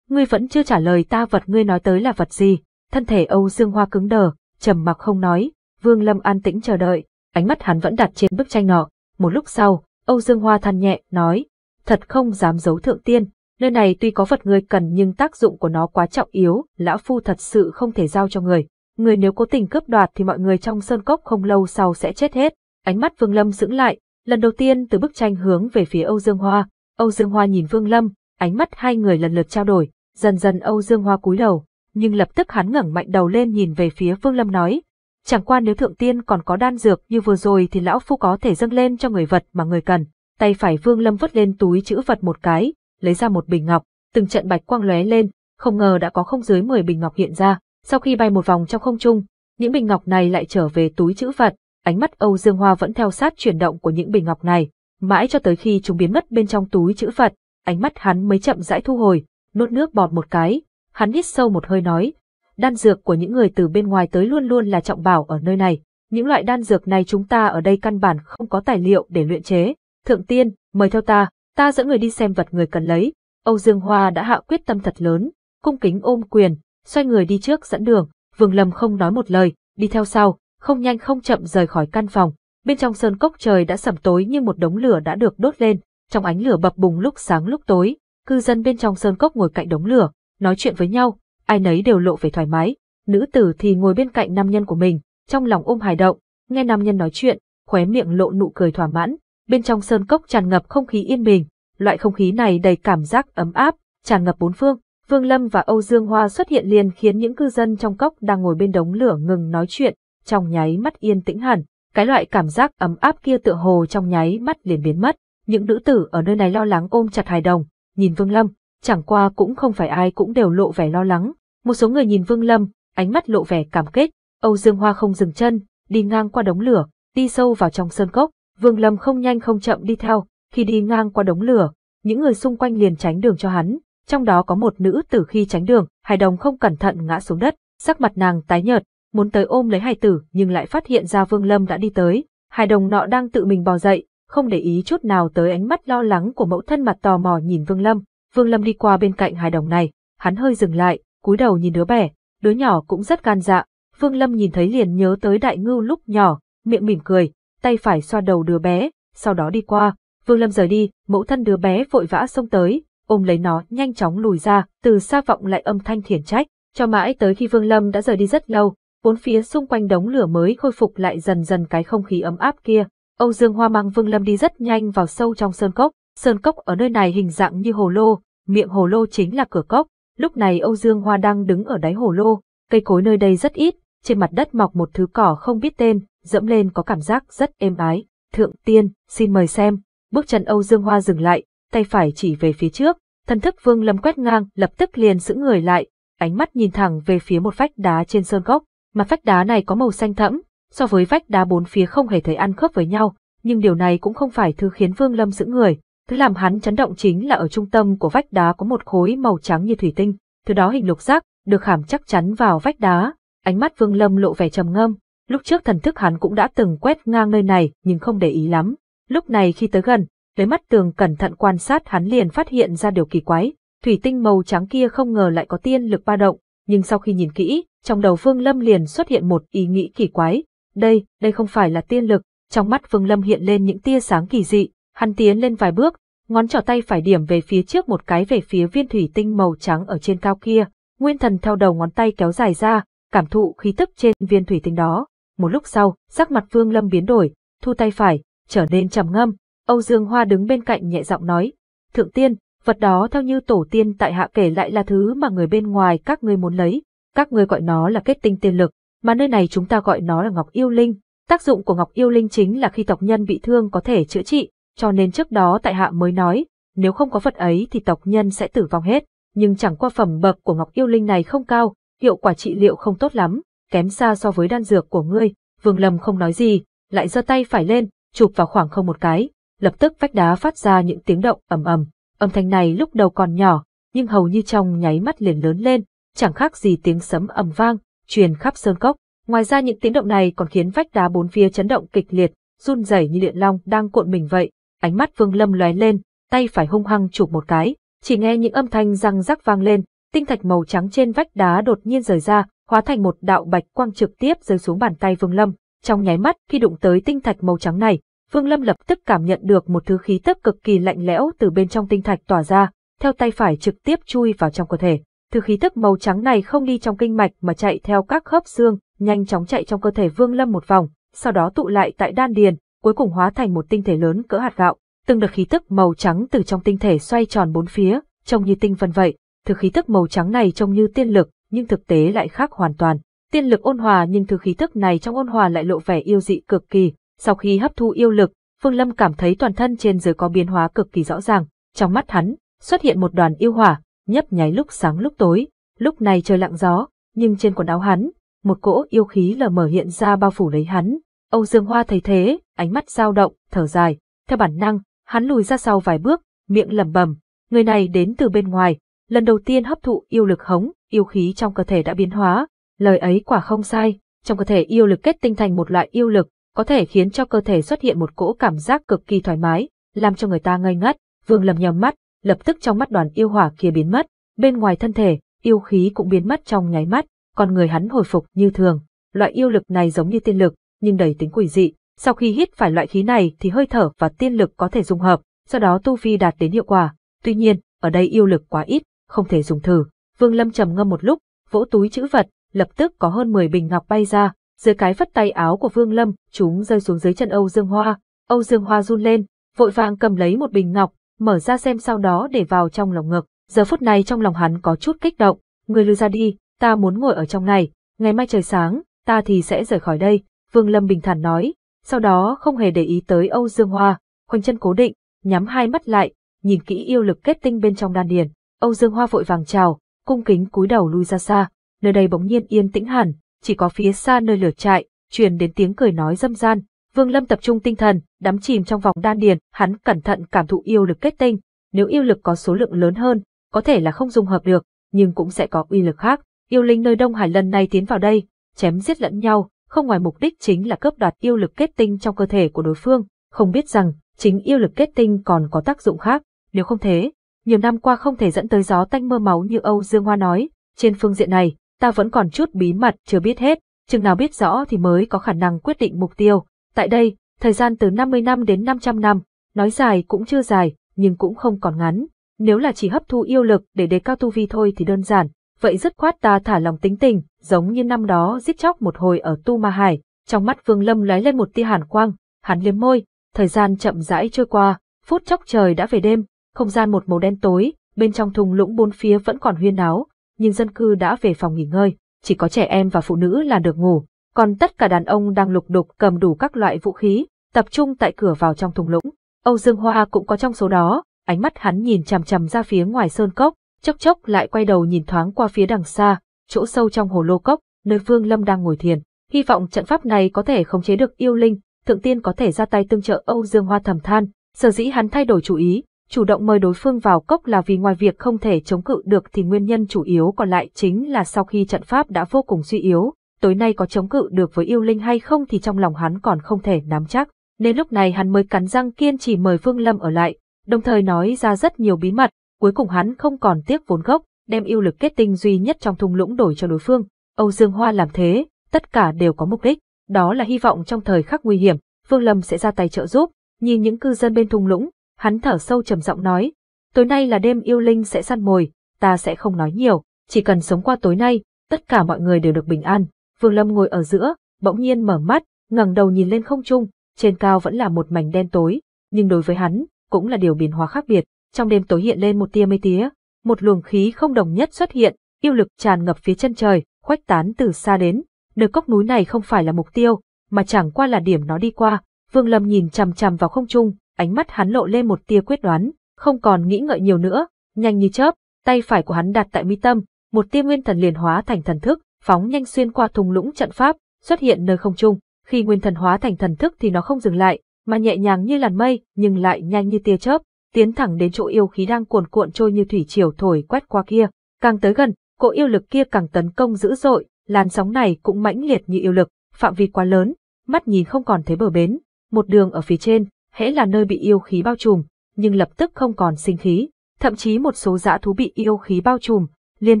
Ngươi vẫn chưa trả lời ta vật ngươi nói tới là vật gì, thân thể Âu Dương Hoa cứng đờ, trầm mặc không nói, Vương Lâm an tĩnh chờ đợi, ánh mắt hắn vẫn đặt trên bức tranh nọ. Một lúc sau, Âu Dương Hoa than nhẹ, nói, thật không dám giấu thượng tiên, nơi này tuy có vật ngươi cần nhưng tác dụng của nó quá trọng yếu, lão phu thật sự không thể giao cho người. Người nếu cố tình cướp đoạt thì mọi người trong sơn cốc không lâu sau sẽ chết hết. Ánh mắt Vương Lâm dững lại, lần đầu tiên từ bức tranh hướng về phía Âu Dương Hoa, Âu Dương Hoa nhìn Vương Lâm, ánh mắt hai người lần lượt trao đổi, dần dần Âu Dương Hoa cúi đầu, nhưng lập tức hắn ngẩng mạnh đầu lên nhìn về phía Vương Lâm nói, chẳng qua nếu thượng tiên còn có đan dược như vừa rồi thì lão phu có thể dâng lên cho người vật mà người cần. Tay phải Vương Lâm vứt lên túi chữ vật một cái, lấy ra một bình ngọc, từng trận bạch quang lóe lên, không ngờ đã có không dưới 10 bình ngọc hiện ra, sau khi bay một vòng trong không trung, những bình ngọc này lại trở về túi chữ vật, ánh mắt Âu Dương Hoa vẫn theo sát chuyển động của những bình ngọc này, mãi cho tới khi chúng biến mất bên trong túi chữ vật, ánh mắt hắn mới chậm rãi thu hồi, nuốt nước bọt một cái, hắn hít sâu một hơi nói, đan dược của những người từ bên ngoài tới luôn luôn là trọng bảo ở nơi này, những loại đan dược này chúng ta ở đây căn bản không có tài liệu để luyện chế, thượng tiên, mời theo ta, ta dẫn người đi xem vật người cần lấy, Âu Dương Hoa đã hạ quyết tâm thật lớn, cung kính ôm quyền, xoay người đi trước dẫn đường, Vương Lâm không nói một lời, đi theo sau, không nhanh không chậm rời khỏi căn phòng, Bên trong sơn cốc trời đã sẩm tối như một đống lửa đã được đốt lên, trong ánh lửa bập bùng lúc sáng lúc tối, cư dân bên trong sơn cốc ngồi cạnh đống lửa, nói chuyện với nhau, ai nấy đều lộ vẻ thoải mái, nữ tử thì ngồi bên cạnh nam nhân của mình, trong lòng ôm hài động, nghe nam nhân nói chuyện, khóe miệng lộ nụ cười thỏa mãn, bên trong sơn cốc tràn ngập không khí yên bình, loại không khí này đầy cảm giác ấm áp, tràn ngập bốn phương. Vương Lâm và Âu Dương Hoa xuất hiện liền khiến những cư dân trong cốc đang ngồi bên đống lửa ngừng nói chuyện, trong nháy mắt yên tĩnh hẳn, cái loại cảm giác ấm áp kia tựa hồ trong nháy mắt liền biến mất, những nữ tử ở nơi này lo lắng ôm chặt hài đồng, nhìn Vương Lâm, chẳng qua cũng không phải ai cũng đều lộ vẻ lo lắng, một số người nhìn Vương Lâm, ánh mắt lộ vẻ cảm kích, Âu Dương Hoa không dừng chân, đi ngang qua đống lửa, đi sâu vào trong sơn cốc, Vương Lâm không nhanh không chậm đi theo, khi đi ngang qua đống lửa, những người xung quanh liền tránh đường cho hắn, trong đó có một nữ tử khi tránh đường, hài đồng không cẩn thận ngã xuống đất, sắc mặt nàng tái nhợt, muốn tới ôm lấy hài tử nhưng lại phát hiện ra Vương Lâm đã đi tới, hài đồng nọ đang tự mình bò dậy, không để ý chút nào tới ánh mắt lo lắng của mẫu thân mặt tò mò nhìn Vương Lâm. Vương Lâm đi qua bên cạnh hài đồng này, hắn hơi dừng lại, cúi đầu nhìn đứa bé, đứa nhỏ cũng rất gan dạ. Vương Lâm nhìn thấy liền nhớ tới đại ngưu lúc nhỏ, miệng mỉm cười, tay phải xoa đầu đứa bé, sau đó đi qua. Vương Lâm rời đi, mẫu thân đứa bé vội vã xông tới, ôm lấy nó nhanh chóng lùi ra, từ xa vọng lại âm thanh thiển trách, cho mãi tới khi Vương Lâm đã rời đi rất lâu, bốn phía xung quanh đống lửa mới khôi phục lại dần dần cái không khí ấm áp kia. Âu Dương Hoa mang Vương Lâm đi rất nhanh vào sâu trong sơn cốc, sơn cốc ở nơi này hình dạng như hồ lô, miệng hồ lô chính là cửa cốc, lúc này Âu Dương Hoa đang đứng ở đáy hồ lô, cây cối nơi đây rất ít, trên mặt đất mọc một thứ cỏ không biết tên, dẫm lên có cảm giác rất êm ái. Thượng tiên, xin mời xem. Bước chân Âu Dương Hoa dừng lại, tay phải chỉ về phía trước, thần thức Vương Lâm quét ngang, lập tức liền giữ người lại, ánh mắt nhìn thẳng về phía một vách đá trên sơn cốc. Mà vách đá này có màu xanh thẫm, so với vách đá bốn phía không hề thấy ăn khớp với nhau, nhưng điều này cũng không phải thứ khiến Vương Lâm giữ người. Thứ làm hắn chấn động chính là ở trung tâm của vách đá có một khối màu trắng như thủy tinh, thứ đó hình lục giác, được khảm chắc chắn vào vách đá. Ánh mắt Vương Lâm lộ vẻ trầm ngâm, lúc trước thần thức hắn cũng đã từng quét ngang nơi này nhưng không để ý lắm. Lúc này khi tới gần, lấy mắt tường cẩn thận quan sát hắn liền phát hiện ra điều kỳ quái, thủy tinh màu trắng kia không ngờ lại có tiên lực ba động, nhưng sau khi nhìn kỹ, trong đầu Phương Lâm liền xuất hiện một ý nghĩ kỳ quái. Đây, đây không phải là tiên lực, trong mắt Phương Lâm hiện lên những tia sáng kỳ dị, hắn tiến lên vài bước, ngón trỏ tay phải điểm về phía trước một cái về phía viên thủy tinh màu trắng ở trên cao kia, nguyên thần theo đầu ngón tay kéo dài ra, cảm thụ khí tức trên viên thủy tinh đó. Một lúc sau, sắc mặt Phương Lâm biến đổi, thu tay phải, trở nên trầm ngâm, Âu Dương Hoa đứng bên cạnh nhẹ giọng nói, Thượng Tiên, vật đó theo như tổ tiên tại hạ kể lại là thứ mà người bên ngoài các ngươi muốn lấy, các ngươi gọi nó là kết tinh tiên lực, mà nơi này chúng ta gọi nó là ngọc yêu linh. Tác dụng của ngọc yêu linh chính là khi tộc nhân bị thương có thể chữa trị, cho nên trước đó tại hạ mới nói, nếu không có vật ấy thì tộc nhân sẽ tử vong hết, nhưng chẳng qua phẩm bậc của ngọc yêu linh này không cao, hiệu quả trị liệu không tốt lắm, kém xa so với đan dược của ngươi. Vương Lâm không nói gì, lại giơ tay phải lên, chụp vào khoảng không một cái, lập tức vách đá phát ra những tiếng động ầm ầm. Âm thanh này lúc đầu còn nhỏ, nhưng hầu như trong nháy mắt liền lớn lên, chẳng khác gì tiếng sấm ầm vang, truyền khắp sơn cốc. Ngoài ra những tiếng động này còn khiến vách đá bốn phía chấn động kịch liệt, run rẩy như điện long đang cuộn mình vậy. Ánh mắt Vương Lâm lóe lên, tay phải hung hăng chụp một cái, chỉ nghe những âm thanh răng rắc vang lên, tinh thạch màu trắng trên vách đá đột nhiên rời ra, hóa thành một đạo bạch quang trực tiếp rơi xuống bàn tay Vương Lâm. Trong nháy mắt khi đụng tới tinh thạch màu trắng này, Vương Lâm lập tức cảm nhận được một thứ khí tức cực kỳ lạnh lẽo từ bên trong tinh thạch tỏa ra, theo tay phải trực tiếp chui vào trong cơ thể. Thứ khí tức màu trắng này không đi trong kinh mạch mà chạy theo các khớp xương, nhanh chóng chạy trong cơ thể Vương Lâm một vòng, sau đó tụ lại tại đan điền, cuối cùng hóa thành một tinh thể lớn cỡ hạt gạo. Từng đợt khí tức màu trắng từ trong tinh thể xoay tròn bốn phía, trông như tinh vân vậy. Thứ khí tức màu trắng này trông như tiên lực, nhưng thực tế lại khác hoàn toàn. Tiên lực ôn hòa nhưng thứ khí tức này trong ôn hòa lại lộ vẻ yêu dị cực kỳ, sau khi hấp thu yêu lực, Phương Lâm cảm thấy toàn thân trên dưới có biến hóa cực kỳ rõ ràng, trong mắt hắn xuất hiện một đoàn yêu hỏa, nhấp nháy lúc sáng lúc tối, lúc này trời lặng gió, nhưng trên quần áo hắn, một cỗ yêu khí lờ mờ hiện ra bao phủ lấy hắn. Âu Dương Hoa thấy thế, ánh mắt dao động, thở dài, theo bản năng, hắn lùi ra sau vài bước, miệng lẩm bẩm, người này đến từ bên ngoài, lần đầu tiên hấp thụ yêu lực hống, yêu khí trong cơ thể đã biến hóa, lời ấy quả không sai, trong cơ thể yêu lực kết tinh thành một loại yêu lực, có thể khiến cho cơ thể xuất hiện một cỗ cảm giác cực kỳ thoải mái, làm cho người ta ngây ngất. Vương Lâm nhắm mắt, lập tức trong mắt đoàn yêu hỏa kia biến mất, bên ngoài thân thể, yêu khí cũng biến mất trong nháy mắt, còn người hắn hồi phục như thường. Loại yêu lực này giống như tiên lực, nhưng đầy tính quỷ dị, sau khi hít phải loại khí này thì hơi thở và tiên lực có thể dung hợp, sau đó tu vi đạt đến hiệu quả. Tuy nhiên, ở đây yêu lực quá ít, không thể dùng thử. Vương Lâm trầm ngâm một lúc, vỗ túi chữ vật, lập tức có hơn 10 bình ngọc bay ra, dưới cái phất tay áo của Vương Lâm, chúng rơi xuống dưới chân Âu Dương Hoa. Âu Dương Hoa run lên, vội vàng cầm lấy một bình ngọc, mở ra xem sau đó để vào trong lòng ngực. Giờ phút này trong lòng hắn có chút kích động, người lưu ra đi, ta muốn ngồi ở trong này, ngày mai trời sáng, ta thì sẽ rời khỏi đây, Vương Lâm bình thản nói, sau đó không hề để ý tới Âu Dương Hoa, khoanh chân cố định, nhắm hai mắt lại, nhìn kỹ yêu lực kết tinh bên trong đan điền, Âu Dương Hoa vội vàng chào, cung kính cúi đầu lui ra xa, nơi đây bỗng nhiên yên tĩnh hẳn, chỉ có phía xa nơi lửa trại, truyền đến tiếng cười nói dâm gian. Vương Lâm tập trung tinh thần, đắm chìm trong vòng đan điền, hắn cẩn thận cảm thụ yêu lực kết tinh, nếu yêu lực có số lượng lớn hơn, có thể là không dùng hợp được, nhưng cũng sẽ có uy lực khác. Yêu linh nơi Đông Hải lần này tiến vào đây, chém giết lẫn nhau, không ngoài mục đích chính là cướp đoạt yêu lực kết tinh trong cơ thể của đối phương, không biết rằng chính yêu lực kết tinh còn có tác dụng khác, nếu không thế, nhiều năm qua không thể dẫn tới gió tanh mưa máu như Âu Dương Hoa nói, trên phương diện này, ta vẫn còn chút bí mật chưa biết hết, chừng nào biết rõ thì mới có khả năng quyết định mục tiêu. Tại đây, thời gian từ 50 năm đến 500 năm, nói dài cũng chưa dài, nhưng cũng không còn ngắn. Nếu là chỉ hấp thu yêu lực để đề cao tu vi thôi thì đơn giản, vậy dứt khoát ta thả lòng tính tình, giống như năm đó giết chóc một hồi ở Tu Ma Hải, trong mắt Vương Lâm lóe lên một tia hàn quang, hắn liếm môi, thời gian chậm rãi trôi qua, phút chốc trời đã về đêm, không gian một màu đen tối, bên trong thùng lũng bốn phía vẫn còn huyên náo, nhưng dân cư đã về phòng nghỉ ngơi, chỉ có trẻ em và phụ nữ là được ngủ, còn tất cả đàn ông đang lục đục cầm đủ các loại vũ khí, tập trung tại cửa vào trong thùng lũng. Âu Dương Hoa cũng có trong số đó, ánh mắt hắn nhìn chằm chằm ra phía ngoài sơn cốc, chốc chốc lại quay đầu nhìn thoáng qua phía đằng xa, chỗ sâu trong hồ lô cốc, nơi Vương Lâm đang ngồi thiền. Hy vọng trận pháp này có thể khống chế được yêu linh, thượng tiên có thể ra tay tương trợ Âu Dương Hoa thầm than, sở dĩ hắn thay đổi chủ ý, Chủ động mời đối phương vào cốc là vì ngoài việc không thể chống cự được thì nguyên nhân chủ yếu còn lại chính là sau khi trận pháp đã vô cùng suy yếu, tối nay có chống cự được với yêu linh hay không thì trong lòng hắn còn không thể nắm chắc, nên lúc này hắn mới cắn răng kiên trì mời Vương Lâm ở lại, đồng thời nói ra rất nhiều bí mật, cuối cùng hắn không còn tiếc vốn gốc, đem yêu lực kết tinh duy nhất trong thung lũng đổi cho đối phương. Âu Dương Hoa làm thế, tất cả đều có mục đích, đó là hy vọng trong thời khắc nguy hiểm, Vương Lâm sẽ ra tay trợ giúp, nhìn những cư dân bên thung lũng, Hắn thở sâu trầm giọng nói, tối nay là đêm yêu linh sẽ săn mồi, ta sẽ không nói nhiều, chỉ cần sống qua tối nay, tất cả mọi người đều được bình an. Vương Lâm ngồi ở giữa, bỗng nhiên mở mắt, ngẩng đầu nhìn lên không trung, trên cao vẫn là một mảnh đen tối, nhưng đối với hắn, cũng là điều biến hóa khác biệt, trong đêm tối hiện lên một tia mây tía, một luồng khí không đồng nhất xuất hiện, yêu lực tràn ngập phía chân trời, khuếch tán từ xa đến, nơi cốc núi này không phải là mục tiêu, mà chẳng qua là điểm nó đi qua. Vương Lâm nhìn chằm chằm vào không trung, ánh mắt hắn lộ lên một tia quyết đoán, không còn nghĩ ngợi nhiều nữa, nhanh như chớp, tay phải của hắn đặt tại mi tâm, một tia nguyên thần liền hóa thành thần thức, phóng nhanh xuyên qua thùng lũng trận pháp, xuất hiện nơi không trung. Khi nguyên thần hóa thành thần thức thì nó không dừng lại, mà nhẹ nhàng như làn mây, nhưng lại nhanh như tia chớp, tiến thẳng đến chỗ yêu khí đang cuồn cuộn trôi như thủy triều thổi quét qua kia. Càng tới gần, cỗ yêu lực kia càng tấn công dữ dội, làn sóng này cũng mãnh liệt như yêu lực, phạm vi quá lớn, mắt nhìn không còn thấy bờ bến. Một đường ở phía trên, hễ là nơi bị yêu khí bao trùm, nhưng lập tức không còn sinh khí, thậm chí một số dã thú bị yêu khí bao trùm, liên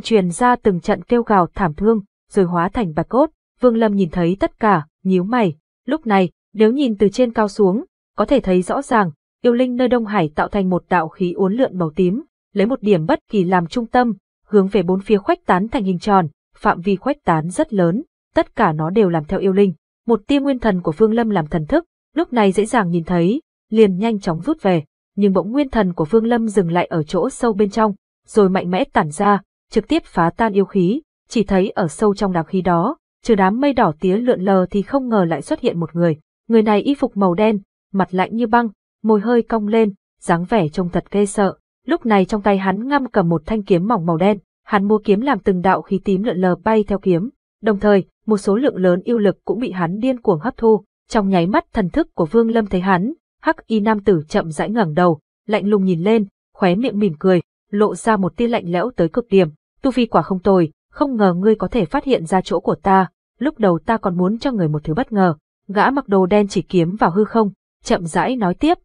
truyền ra từng trận kêu gào thảm thương, rồi hóa thành bạch cốt. Vương Lâm nhìn thấy tất cả, nhíu mày, lúc này, nếu nhìn từ trên cao xuống, có thể thấy rõ ràng, yêu linh nơi Đông Hải tạo thành một đạo khí uốn lượn màu tím, lấy một điểm bất kỳ làm trung tâm, hướng về bốn phía khuếch tán thành hình tròn, phạm vi khuếch tán rất lớn, tất cả nó đều làm theo yêu linh. Một tia nguyên thần của Vương Lâm làm thần thức, lúc này dễ dàng nhìn thấy, liền nhanh chóng rút về, nhưng bỗng nguyên thần của Vương Lâm dừng lại ở chỗ sâu bên trong, rồi mạnh mẽ tản ra, trực tiếp phá tan yêu khí, chỉ thấy ở sâu trong đám khí đó, trừ đám mây đỏ tía lượn lờ thì không ngờ lại xuất hiện một người, người này y phục màu đen, mặt lạnh như băng, môi hơi cong lên, dáng vẻ trông thật ghê sợ. Lúc này trong tay hắn ngâm cầm một thanh kiếm mỏng màu đen, hắn mua kiếm làm từng đạo khí tím lượn lờ bay theo kiếm, đồng thời, một số lượng lớn yêu lực cũng bị hắn điên cuồng hấp thu, trong nháy mắt thần thức của Vương Lâm thấy hắn, hắc y nam tử chậm rãi ngẩng đầu, lạnh lùng nhìn lên, khóe miệng mỉm cười, lộ ra một tia lạnh lẽo tới cực điểm. Tu vi quả không tồi, không ngờ ngươi có thể phát hiện ra chỗ của ta, lúc đầu ta còn muốn cho người một thứ bất ngờ. Gã mặc đồ đen chỉ kiếm vào hư không, chậm rãi nói tiếp.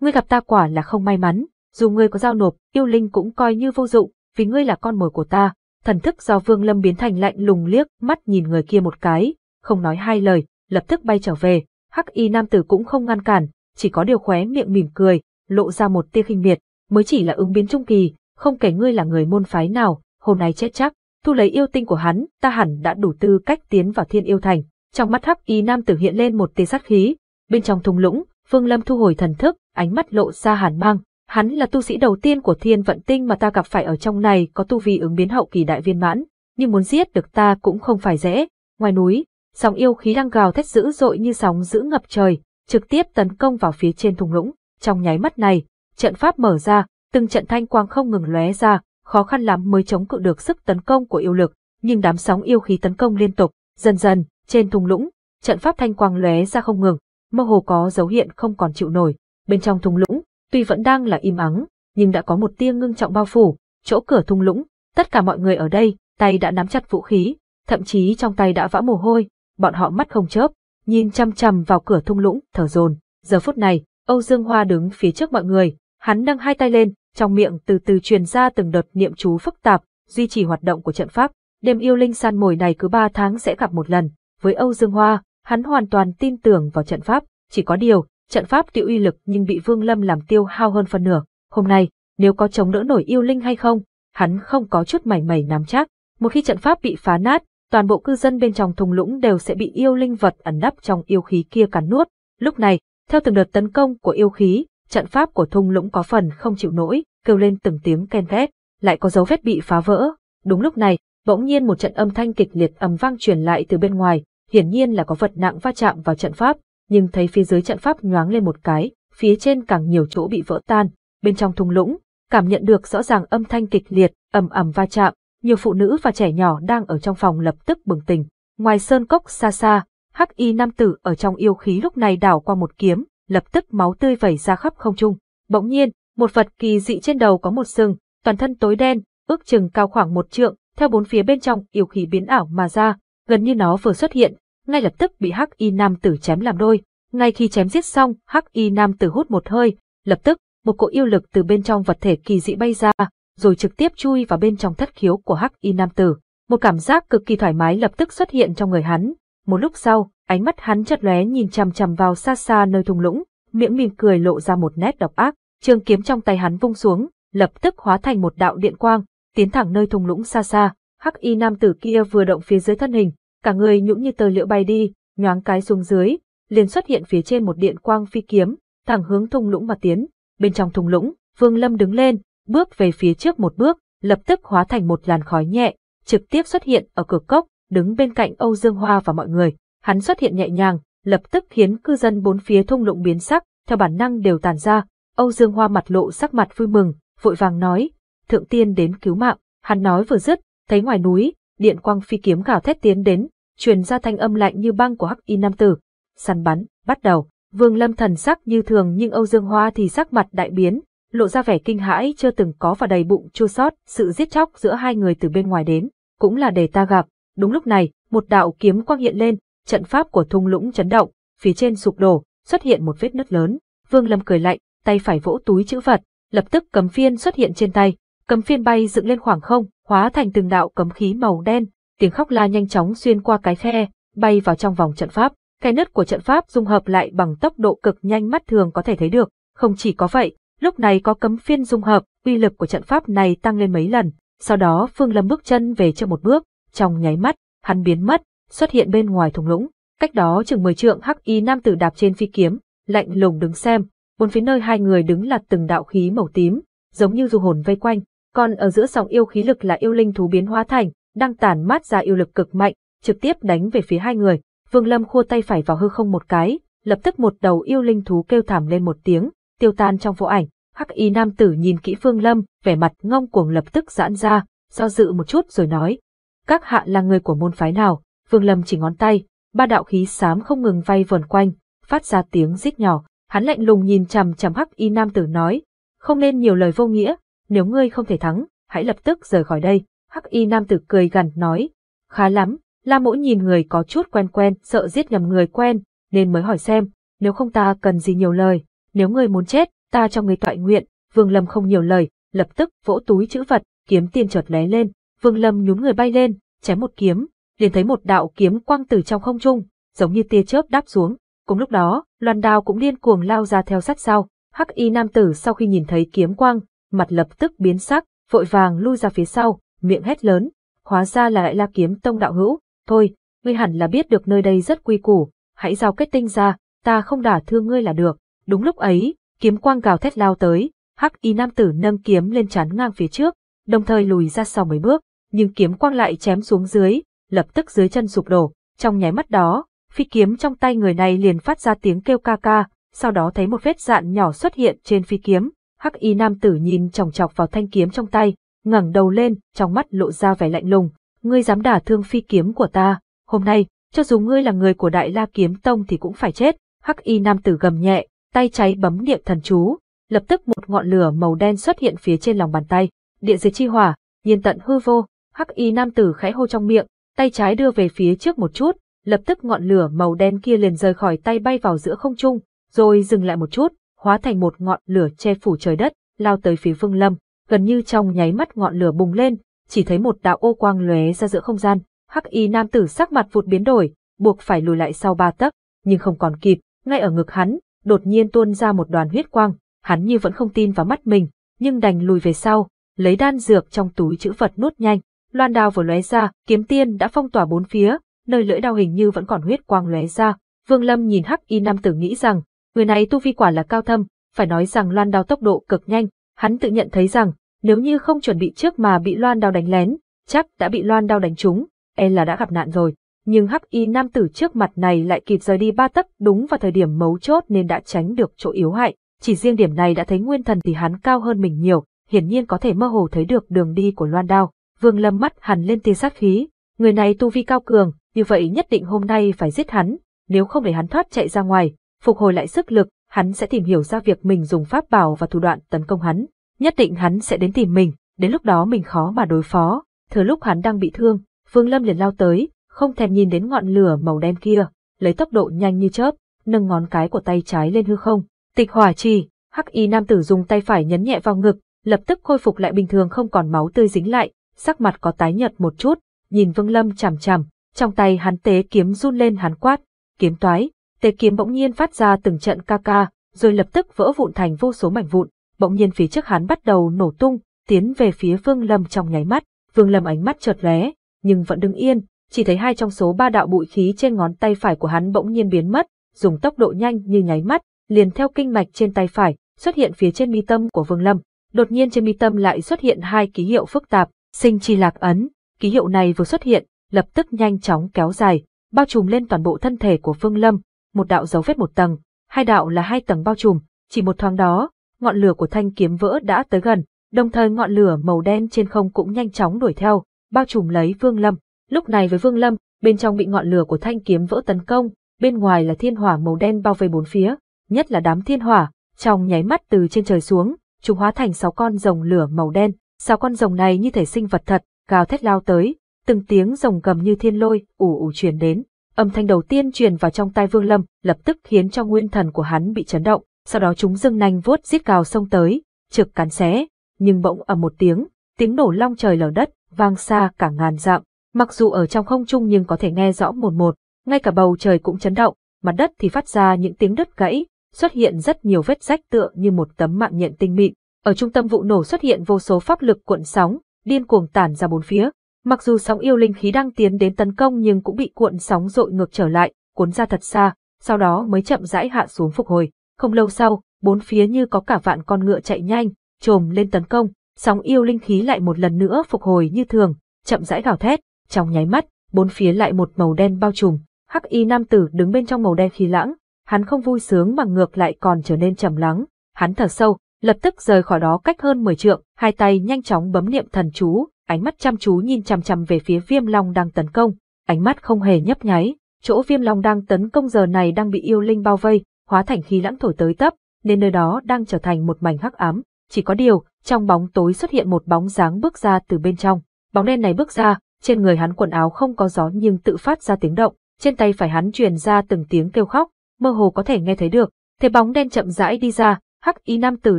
Ngươi gặp ta quả là không may mắn, dù ngươi có giao nộp, yêu linh cũng coi như vô dụng, vì ngươi là con mồi của ta. Thần thức do Vương Lâm biến thành lạnh lùng liếc mắt nhìn người kia một cái, không nói hai lời, lập tức bay trở về, hắc y nam tử cũng không ngăn cản, chỉ có điều khóe miệng mỉm cười, lộ ra một tia khinh miệt, mới chỉ là ứng biến trung kỳ, không kể ngươi là người môn phái nào, hôm nay chết chắc, thu lấy yêu tinh của hắn, ta hẳn đã đủ tư cách tiến vào thiên yêu thành. Trong mắt hắc y nam tử hiện lên một tia sát khí, bên trong thung lũng, Phương Lâm thu hồi thần thức, ánh mắt lộ ra hàn mang. Hắn là tu sĩ đầu tiên của thiên vận tinh mà ta gặp phải ở trong này có tu vi ứng biến hậu kỳ đại viên mãn, nhưng muốn giết được ta cũng không phải dễ. Ngoài núi, sóng yêu khí đang gào thét dữ dội như sóng dữ ngập trời, trực tiếp tấn công vào phía trên thùng lũng. Trong nháy mắt này, trận pháp mở ra, từng trận thanh quang không ngừng lóe ra, khó khăn lắm mới chống cự được sức tấn công của yêu lực, nhưng đám sóng yêu khí tấn công liên tục, dần dần, trên thùng lũng, trận pháp thanh quang lóe ra không ngừng, mơ hồ có dấu hiện không còn chịu nổi. Bên trong thùng lũng, tuy vẫn đang là im ắng, nhưng đã có một tia ngưng trọng bao phủ, chỗ cửa thùng lũng, tất cả mọi người ở đây, tay đã nắm chặt vũ khí, thậm chí trong tay đã vã mồ hôi, bọn họ mắt không chớp, nhìn chăm chăm vào cửa thung lũng, thở dồn. Giờ phút này, Âu Dương Hoa đứng phía trước mọi người, hắn nâng hai tay lên, trong miệng từ từ truyền ra từng đợt niệm chú phức tạp, duy trì hoạt động của trận pháp. Đêm yêu linh san mồi này cứ ba tháng sẽ gặp một lần. Với Âu Dương Hoa, hắn hoàn toàn tin tưởng vào trận pháp, chỉ có điều, trận pháp tiêu uy lực nhưng bị Vương Lâm làm tiêu hao hơn phần nửa. Hôm nay, nếu có chống đỡ nổi yêu linh hay không, hắn không có chút mảy mảy nắm chắc. Một khi trận pháp bị phá nát, toàn bộ cư dân bên trong thung lũng đều sẽ bị yêu linh vật ẩn nấp trong yêu khí kia cắn nuốt. Lúc này, theo từng đợt tấn công của yêu khí, trận pháp của thung lũng có phần không chịu nổi, kêu lên từng tiếng ken két, lại có dấu vết bị phá vỡ. Đúng lúc này, bỗng nhiên một trận âm thanh kịch liệt ầm vang truyền lại từ bên ngoài, hiển nhiên là có vật nặng va chạm vào trận pháp, nhưng thấy phía dưới trận pháp nhoáng lên một cái, phía trên càng nhiều chỗ bị vỡ tan, bên trong thung lũng, cảm nhận được rõ ràng âm thanh kịch liệt, ầm ầm va chạm, nhiều phụ nữ và trẻ nhỏ đang ở trong phòng lập tức bừng tỉnh. Ngoài sơn cốc xa xa, hắc y nam tử ở trong yêu khí lúc này đảo qua một kiếm, lập tức máu tươi vẩy ra khắp không trung. Bỗng nhiên, một vật kỳ dị trên đầu có một sừng, toàn thân tối đen, ước chừng cao khoảng một trượng, theo bốn phía bên trong yêu khí biến ảo mà ra, gần như nó vừa xuất hiện, ngay lập tức bị hắc y nam tử chém làm đôi. Ngay khi chém giết xong, hắc y nam tử hút một hơi, lập tức một cỗ yêu lực từ bên trong vật thể kỳ dị bay ra, rồi trực tiếp chui vào bên trong thất khiếu của hắc y nam tử. Một cảm giác cực kỳ thoải mái lập tức xuất hiện trong người hắn. Một lúc sau, ánh mắt hắn chật lóe nhìn chằm chằm vào xa xa nơi thung lũng, miệng mỉm cười lộ ra một nét độc ác, trường kiếm trong tay hắn vung xuống, lập tức hóa thành một đạo điện quang, tiến thẳng nơi thung lũng xa xa. Hắc y nam tử kia vừa động phía dưới thân hình, cả người nhũn như tờ liễu bay đi, nhoáng cái xuống dưới, liền xuất hiện phía trên một điện quang phi kiếm, thẳng hướng thung lũng mà tiến. Bên trong thung lũng, Vương Lâm đứng lên, bước về phía trước một bước, lập tức hóa thành một làn khói nhẹ, trực tiếp xuất hiện ở cửa cốc, đứng bên cạnh Âu Dương Hoa và mọi người. Hắn xuất hiện nhẹ nhàng, lập tức khiến cư dân bốn phía thung lũng biến sắc, theo bản năng đều tàn ra. Âu Dương Hoa mặt lộ sắc mặt vui mừng, vội vàng nói, thượng tiên đến cứu mạng. Hắn nói vừa dứt, thấy ngoài núi, điện quang phi kiếm gào thét tiến đến, truyền ra thanh âm lạnh như băng của Hắc Y Nam Tử. Săn bắn, bắt đầu. Vương Lâm thần sắc như thường nhưng Âu Dương Hoa thì sắc mặt đại biến, lộ ra vẻ kinh hãi chưa từng có và đầy bụng chua sót, sự giết chóc giữa hai người từ bên ngoài đến, cũng là để ta gặp. Đúng lúc này, một đạo kiếm quang hiện lên, trận pháp của thung lũng chấn động, phía trên sụp đổ, xuất hiện một vết nứt lớn. Vương Lâm cười lạnh, tay phải vỗ túi chữ vật, lập tức cấm phiên xuất hiện trên tay, cấm phiên bay dựng lên khoảng không, hóa thành từng đạo cấm khí màu đen, tiếng khóc la nhanh chóng xuyên qua cái khe, bay vào trong vòng trận pháp. khe nứt của trận pháp dung hợp lại bằng tốc độ cực nhanh mắt thường có thể thấy được, không chỉ có vậy, Lúc này có cấm phiên dung hợp, uy lực của trận pháp này tăng lên mấy lần. Sau đó Phương Lâm bước chân về trước một bước, trong nháy mắt, hắn biến mất, xuất hiện bên ngoài thùng lũng. Cách đó chừng mười trượng hắc y nam tử đạp trên phi kiếm, lạnh lùng đứng xem, bốn phía nơi hai người đứng là từng đạo khí màu tím, giống như du hồn vây quanh, còn ở giữa sòng yêu khí lực là yêu linh thú biến hóa thành, đang tản mát ra yêu lực cực mạnh, trực tiếp đánh về phía hai người. Vương Lâm khua tay phải vào hư không một cái, lập tức một đầu yêu linh thú kêu thảm lên một tiếng, tiêu tan trong vô ảnh. Hắc y nam tử nhìn kỹ Phương Lâm, vẻ mặt ngông cuồng lập tức giãn ra, do dự một chút rồi nói. Các hạ là người của môn phái nào? Phương Lâm chỉ ngón tay, ba đạo khí xám không ngừng vay vần quanh, phát ra tiếng rít nhỏ. Hắn lạnh lùng nhìn chằm chằm Hắc y nam tử nói. Không nên nhiều lời vô nghĩa, nếu ngươi không thể thắng, hãy lập tức rời khỏi đây. Hắc y nam tử cười gằn nói. Khá lắm, La Mỗ nhìn người có chút quen quen, sợ giết nhầm người quen, nên mới hỏi xem, nếu không ta cần gì nhiều lời nếu ngươi muốn chết, ta cho ngươi tọa nguyện, Vương Lâm không nhiều lời, lập tức vỗ túi chữ vật, kiếm tiên chợt lé lên, Vương Lâm nhún người bay lên, chém một kiếm, liền thấy một đạo kiếm quang từ trong không trung, giống như tia chớp đáp xuống. Cùng lúc đó, loan Đào cũng điên cuồng lao ra theo sát sau. Hắc y nam tử sau khi nhìn thấy kiếm quang, mặt lập tức biến sắc, vội vàng lui ra phía sau, miệng hét lớn. Hóa ra là lại là kiếm tông đạo hữu. Thôi, ngươi hẳn là biết được nơi đây rất quy củ, hãy giao kết tinh ra, ta không đả thương ngươi là được. Đúng lúc ấy, kiếm quang gào thét lao tới, hắc y nam tử nâng kiếm lên chắn ngang phía trước, đồng thời lùi ra sau mấy bước, nhưng kiếm quang lại chém xuống dưới, lập tức dưới chân sụp đổ, trong nháy mắt đó, phi kiếm trong tay người này liền phát ra tiếng kêu ca ca, sau đó thấy một vết dạn nhỏ xuất hiện trên phi kiếm, hắc y nam tử nhìn chòng chọc vào thanh kiếm trong tay, ngẩng đầu lên, trong mắt lộ ra vẻ lạnh lùng, ngươi dám đả thương phi kiếm của ta, hôm nay, cho dù ngươi là người của Đại La kiếm tông thì cũng phải chết, hắc y nam tử gầm nhẹ, tay trái bấm niệm thần chú, lập tức một ngọn lửa màu đen xuất hiện phía trên lòng bàn tay, địa diệt chi hỏa, nhiên tận hư vô, hắc y nam tử khẽ hô trong miệng, tay trái đưa về phía trước một chút, lập tức ngọn lửa màu đen kia liền rời khỏi tay bay vào giữa không trung, rồi dừng lại một chút, hóa thành một ngọn lửa che phủ trời đất, lao tới phía Vương Lâm, gần như trong nháy mắt ngọn lửa bùng lên, chỉ thấy một đạo ô quang lóe ra giữa không gian, hắc y nam tử sắc mặt vụt biến đổi, buộc phải lùi lại sau ba tấc, nhưng không còn kịp, ngay ở ngực hắn, đột nhiên tuôn ra một đoàn huyết quang, hắn như vẫn không tin vào mắt mình, nhưng đành lùi về sau, lấy đan dược trong túi chữ vật nuốt nhanh, loan đao vừa lóe ra, kiếm tiên đã phong tỏa bốn phía, nơi lưỡi đao hình như vẫn còn huyết quang lóe ra. Vương Lâm nhìn Hắc Y Nam Tử nghĩ rằng, người này tu vi quả là cao thâm, phải nói rằng loan đao tốc độ cực nhanh, hắn tự nhận thấy rằng, nếu như không chuẩn bị trước mà bị loan đao đánh lén, chắc đã bị loan đao đánh trúng, e là đã gặp nạn rồi nhưng hắc y nam tử trước mặt này lại kịp rời đi ba tấc đúng vào thời điểm mấu chốt nên đã tránh được chỗ yếu hại. Chỉ riêng điểm này đã thấy nguyên thần thì hắn cao hơn mình nhiều, hiển nhiên có thể mơ hồ thấy được đường đi của loan đao. Vương lâm mắt hắn lên tia sát khí, người này tu vi cao cường, như vậy nhất định hôm nay phải giết hắn, nếu không để hắn thoát chạy ra ngoài, phục hồi lại sức lực, hắn sẽ tìm hiểu ra việc mình dùng pháp bảo và thủ đoạn tấn công hắn. Nhất định hắn sẽ đến tìm mình, đến lúc đó mình khó mà đối phó. Thừa lúc hắn đang bị thương, Vương Lâm liền lao tới, không thèm nhìn đến ngọn lửa màu đen kia, lấy tốc độ nhanh như chớp, nâng ngón cái của tay trái lên hư không, tịch hỏa trì, hắc y nam tử dùng tay phải nhấn nhẹ vào ngực, lập tức khôi phục lại bình thường không còn máu tươi dính lại, sắc mặt có tái nhợt một chút, nhìn Vương Lâm chằm chằm, trong tay hắn tế kiếm run lên hắn quát, kiếm toái, tế kiếm bỗng nhiên phát ra từng trận ca ca, rồi lập tức vỡ vụn thành vô số mảnh vụn, bỗng nhiên phía trước hắn bắt đầu nổ tung, tiến về phía Vương Lâm trong nháy mắt, Vương Lâm ánh mắt chợt lóe, nhưng vẫn đứng yên, chỉ thấy hai trong số ba đạo bụi khí trên ngón tay phải của hắn bỗng nhiên biến mất, dùng tốc độ nhanh như nháy mắt, liền theo kinh mạch trên tay phải, xuất hiện phía trên mi tâm của Vương Lâm. Đột nhiên trên mi tâm lại xuất hiện hai ký hiệu phức tạp, sinh chi lạc ấn, ký hiệu này vừa xuất hiện, lập tức nhanh chóng kéo dài, bao trùm lên toàn bộ thân thể của Vương Lâm, một đạo dấu vết một tầng, hai đạo là hai tầng bao trùm, chỉ một thoáng đó, ngọn lửa của thanh kiếm vỡ đã tới gần, đồng thời ngọn lửa màu đen trên không cũng nhanh chóng đuổi theo, bao trùm lấy Vương Lâm. Lúc này với Vương Lâm, bên trong bị ngọn lửa của thanh kiếm vỡ tấn công, bên ngoài là thiên hỏa màu đen bao vây bốn phía, nhất là đám thiên hỏa, trong nháy mắt từ trên trời xuống, chúng hóa thành sáu con rồng lửa màu đen, sáu con rồng này như thể sinh vật thật, gào thét lao tới, từng tiếng rồng gầm như thiên lôi, ù ù truyền đến. Âm thanh đầu tiên truyền vào trong tai Vương Lâm, lập tức khiến cho nguyên thần của hắn bị chấn động, sau đó chúng dưng nhanh vuốt giết gào xông tới, trực cắn xé, nhưng bỗng ở một tiếng, tiếng nổ long trời lở đất, vang xa cả ngàn dặm, Mặc dù ở trong không trung nhưng có thể nghe rõ một một, ngay cả bầu trời cũng chấn động, mặt đất thì phát ra những tiếng đất gãy, xuất hiện rất nhiều vết rách tựa như một tấm mạng nhện tinh mịn. Ở trung tâm vụ nổ xuất hiện vô số pháp lực cuộn sóng, điên cuồng tản ra bốn phía. Mặc dù sóng yêu linh khí đang tiến đến tấn công nhưng cũng bị cuộn sóng dội ngược trở lại, cuốn ra thật xa, sau đó mới chậm rãi hạ xuống phục hồi. Không lâu sau, bốn phía như có cả vạn con ngựa chạy nhanh, trồm lên tấn công, sóng yêu linh khí lại một lần nữa phục hồi như thường, chậm rãi gào thét, trong nháy mắt, bốn phía lại một màu đen bao trùm, hắc y nam tử đứng bên trong màu đen khí lãng, hắn không vui sướng mà ngược lại còn trở nên trầm lắng, hắn thở sâu, lập tức rời khỏi đó cách hơn 10 trượng, hai tay nhanh chóng bấm niệm thần chú, ánh mắt chăm chú nhìn chằm chằm về phía Viêm Long đang tấn công, ánh mắt không hề nhấp nháy, chỗ Viêm Long đang tấn công giờ này đang bị yêu linh bao vây, hóa thành khí lãng thổi tới tấp, nên nơi đó đang trở thành một mảnh hắc ám, chỉ có điều, trong bóng tối xuất hiện một bóng dáng bước ra từ bên trong, bóng đen này bước ra, trên người hắn quần áo không có gió nhưng tự phát ra tiếng động, trên tay phải hắn truyền ra từng tiếng kêu khóc, mơ hồ có thể nghe thấy được. thể bóng đen chậm rãi đi ra, hắc y nam tử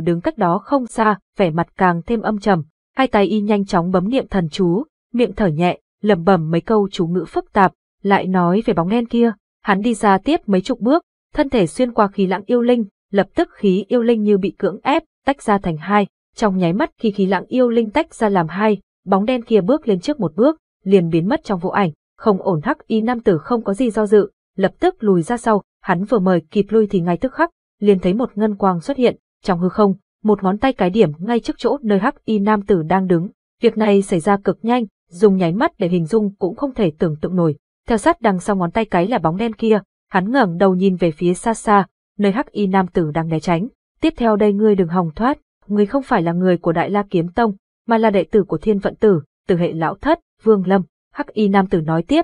đứng cách đó không xa, vẻ mặt càng thêm âm trầm, hai tay y nhanh chóng bấm niệm thần chú, miệng thở nhẹ, lẩm bẩm mấy câu chú ngữ phức tạp, lại nói về bóng đen kia, hắn đi ra tiếp mấy chục bước, thân thể xuyên qua khí lãng yêu linh, lập tức khí yêu linh như bị cưỡng ép, tách ra thành hai, trong nháy mắt khi khí lãng yêu linh tách ra làm hai, bóng đen kia bước lên trước một bước, liền biến mất trong vụ ảnh. Không ổn hắc y nam tử không có gì do dự, lập tức lùi ra sau, hắn vừa mời kịp lui thì ngay tức khắc, liền thấy một ngân quang xuất hiện, trong hư không, một ngón tay cái điểm ngay trước chỗ nơi hắc y nam tử đang đứng. Việc này xảy ra cực nhanh, dùng nháy mắt để hình dung cũng không thể tưởng tượng nổi. Theo sát đằng sau ngón tay cái là bóng đen kia, hắn ngẩng đầu nhìn về phía xa xa, nơi hắc y nam tử đang né tránh. Tiếp theo đây ngươi đừng hòng thoát, ngươi không phải là người của Đại La Kiếm Tông, mà là đệ tử của Thiên Vận Tử, từ hệ lão thất, Vương Lâm, Hắc Y Nam Tử nói tiếp,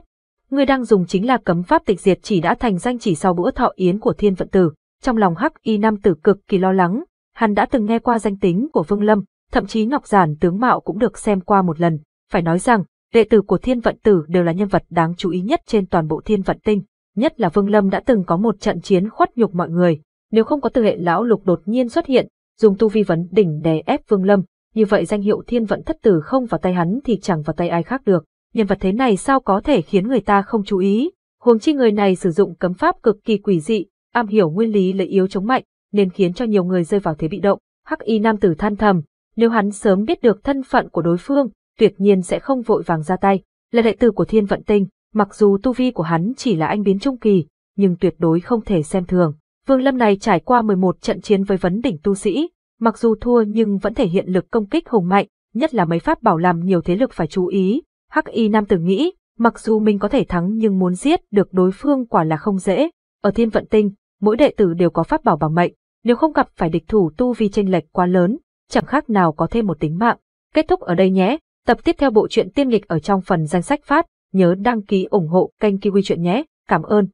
người đang dùng chính là cấm pháp tịch diệt chỉ đã thành danh chỉ sau bữa thọ yến của Thiên Vận Tử. Trong lòng Hắc Y Nam Tử cực kỳ lo lắng, hắn đã từng nghe qua danh tính của Vương Lâm, thậm chí Ngọc Giản tướng mạo cũng được xem qua một lần. Phải nói rằng, đệ tử của Thiên Vận Tử đều là nhân vật đáng chú ý nhất trên toàn bộ Thiên Vận Tinh. Nhất là Vương Lâm đã từng có một trận chiến khuất nhục mọi người, nếu không có Từ hệ lão lục đột nhiên xuất hiện, dùng tu vi vấn đỉnh đè ép Vương Lâm, như vậy danh hiệu thiên vận thất tử không vào tay hắn thì chẳng vào tay ai khác được. Nhân vật thế này sao có thể khiến người ta không chú ý, huống chi người này sử dụng cấm pháp cực kỳ quỷ dị, am hiểu nguyên lý lợi yếu chống mạnh, nên khiến cho nhiều người rơi vào thế bị động. Hắc y nam tử than thầm, nếu hắn sớm biết được thân phận của đối phương, tuyệt nhiên sẽ không vội vàng ra tay. Là đệ tử của thiên vận tinh, mặc dù tu vi của hắn chỉ là anh biến trung kỳ, nhưng tuyệt đối không thể xem thường. Vương Lâm này trải qua 11 trận chiến với vấn đỉnh tu sĩ, Mặc dù thua nhưng vẫn thể hiện lực công kích hùng mạnh, nhất là mấy pháp bảo làm nhiều thế lực phải chú ý. Hắc Y Nam Tử nghĩ, mặc dù mình có thể thắng nhưng muốn giết được đối phương quả là không dễ. Ở Thiên Vận Tinh, mỗi đệ tử đều có pháp bảo bằng mệnh, nếu không gặp phải địch thủ tu vi chênh lệch quá lớn, chẳng khác nào có thêm một tính mạng. Kết thúc ở đây nhé, tập tiếp theo bộ truyện tiên Nghịch ở trong phần danh sách phát, nhớ đăng ký ủng hộ kênh Kiwi Chuyện nhé, cảm ơn.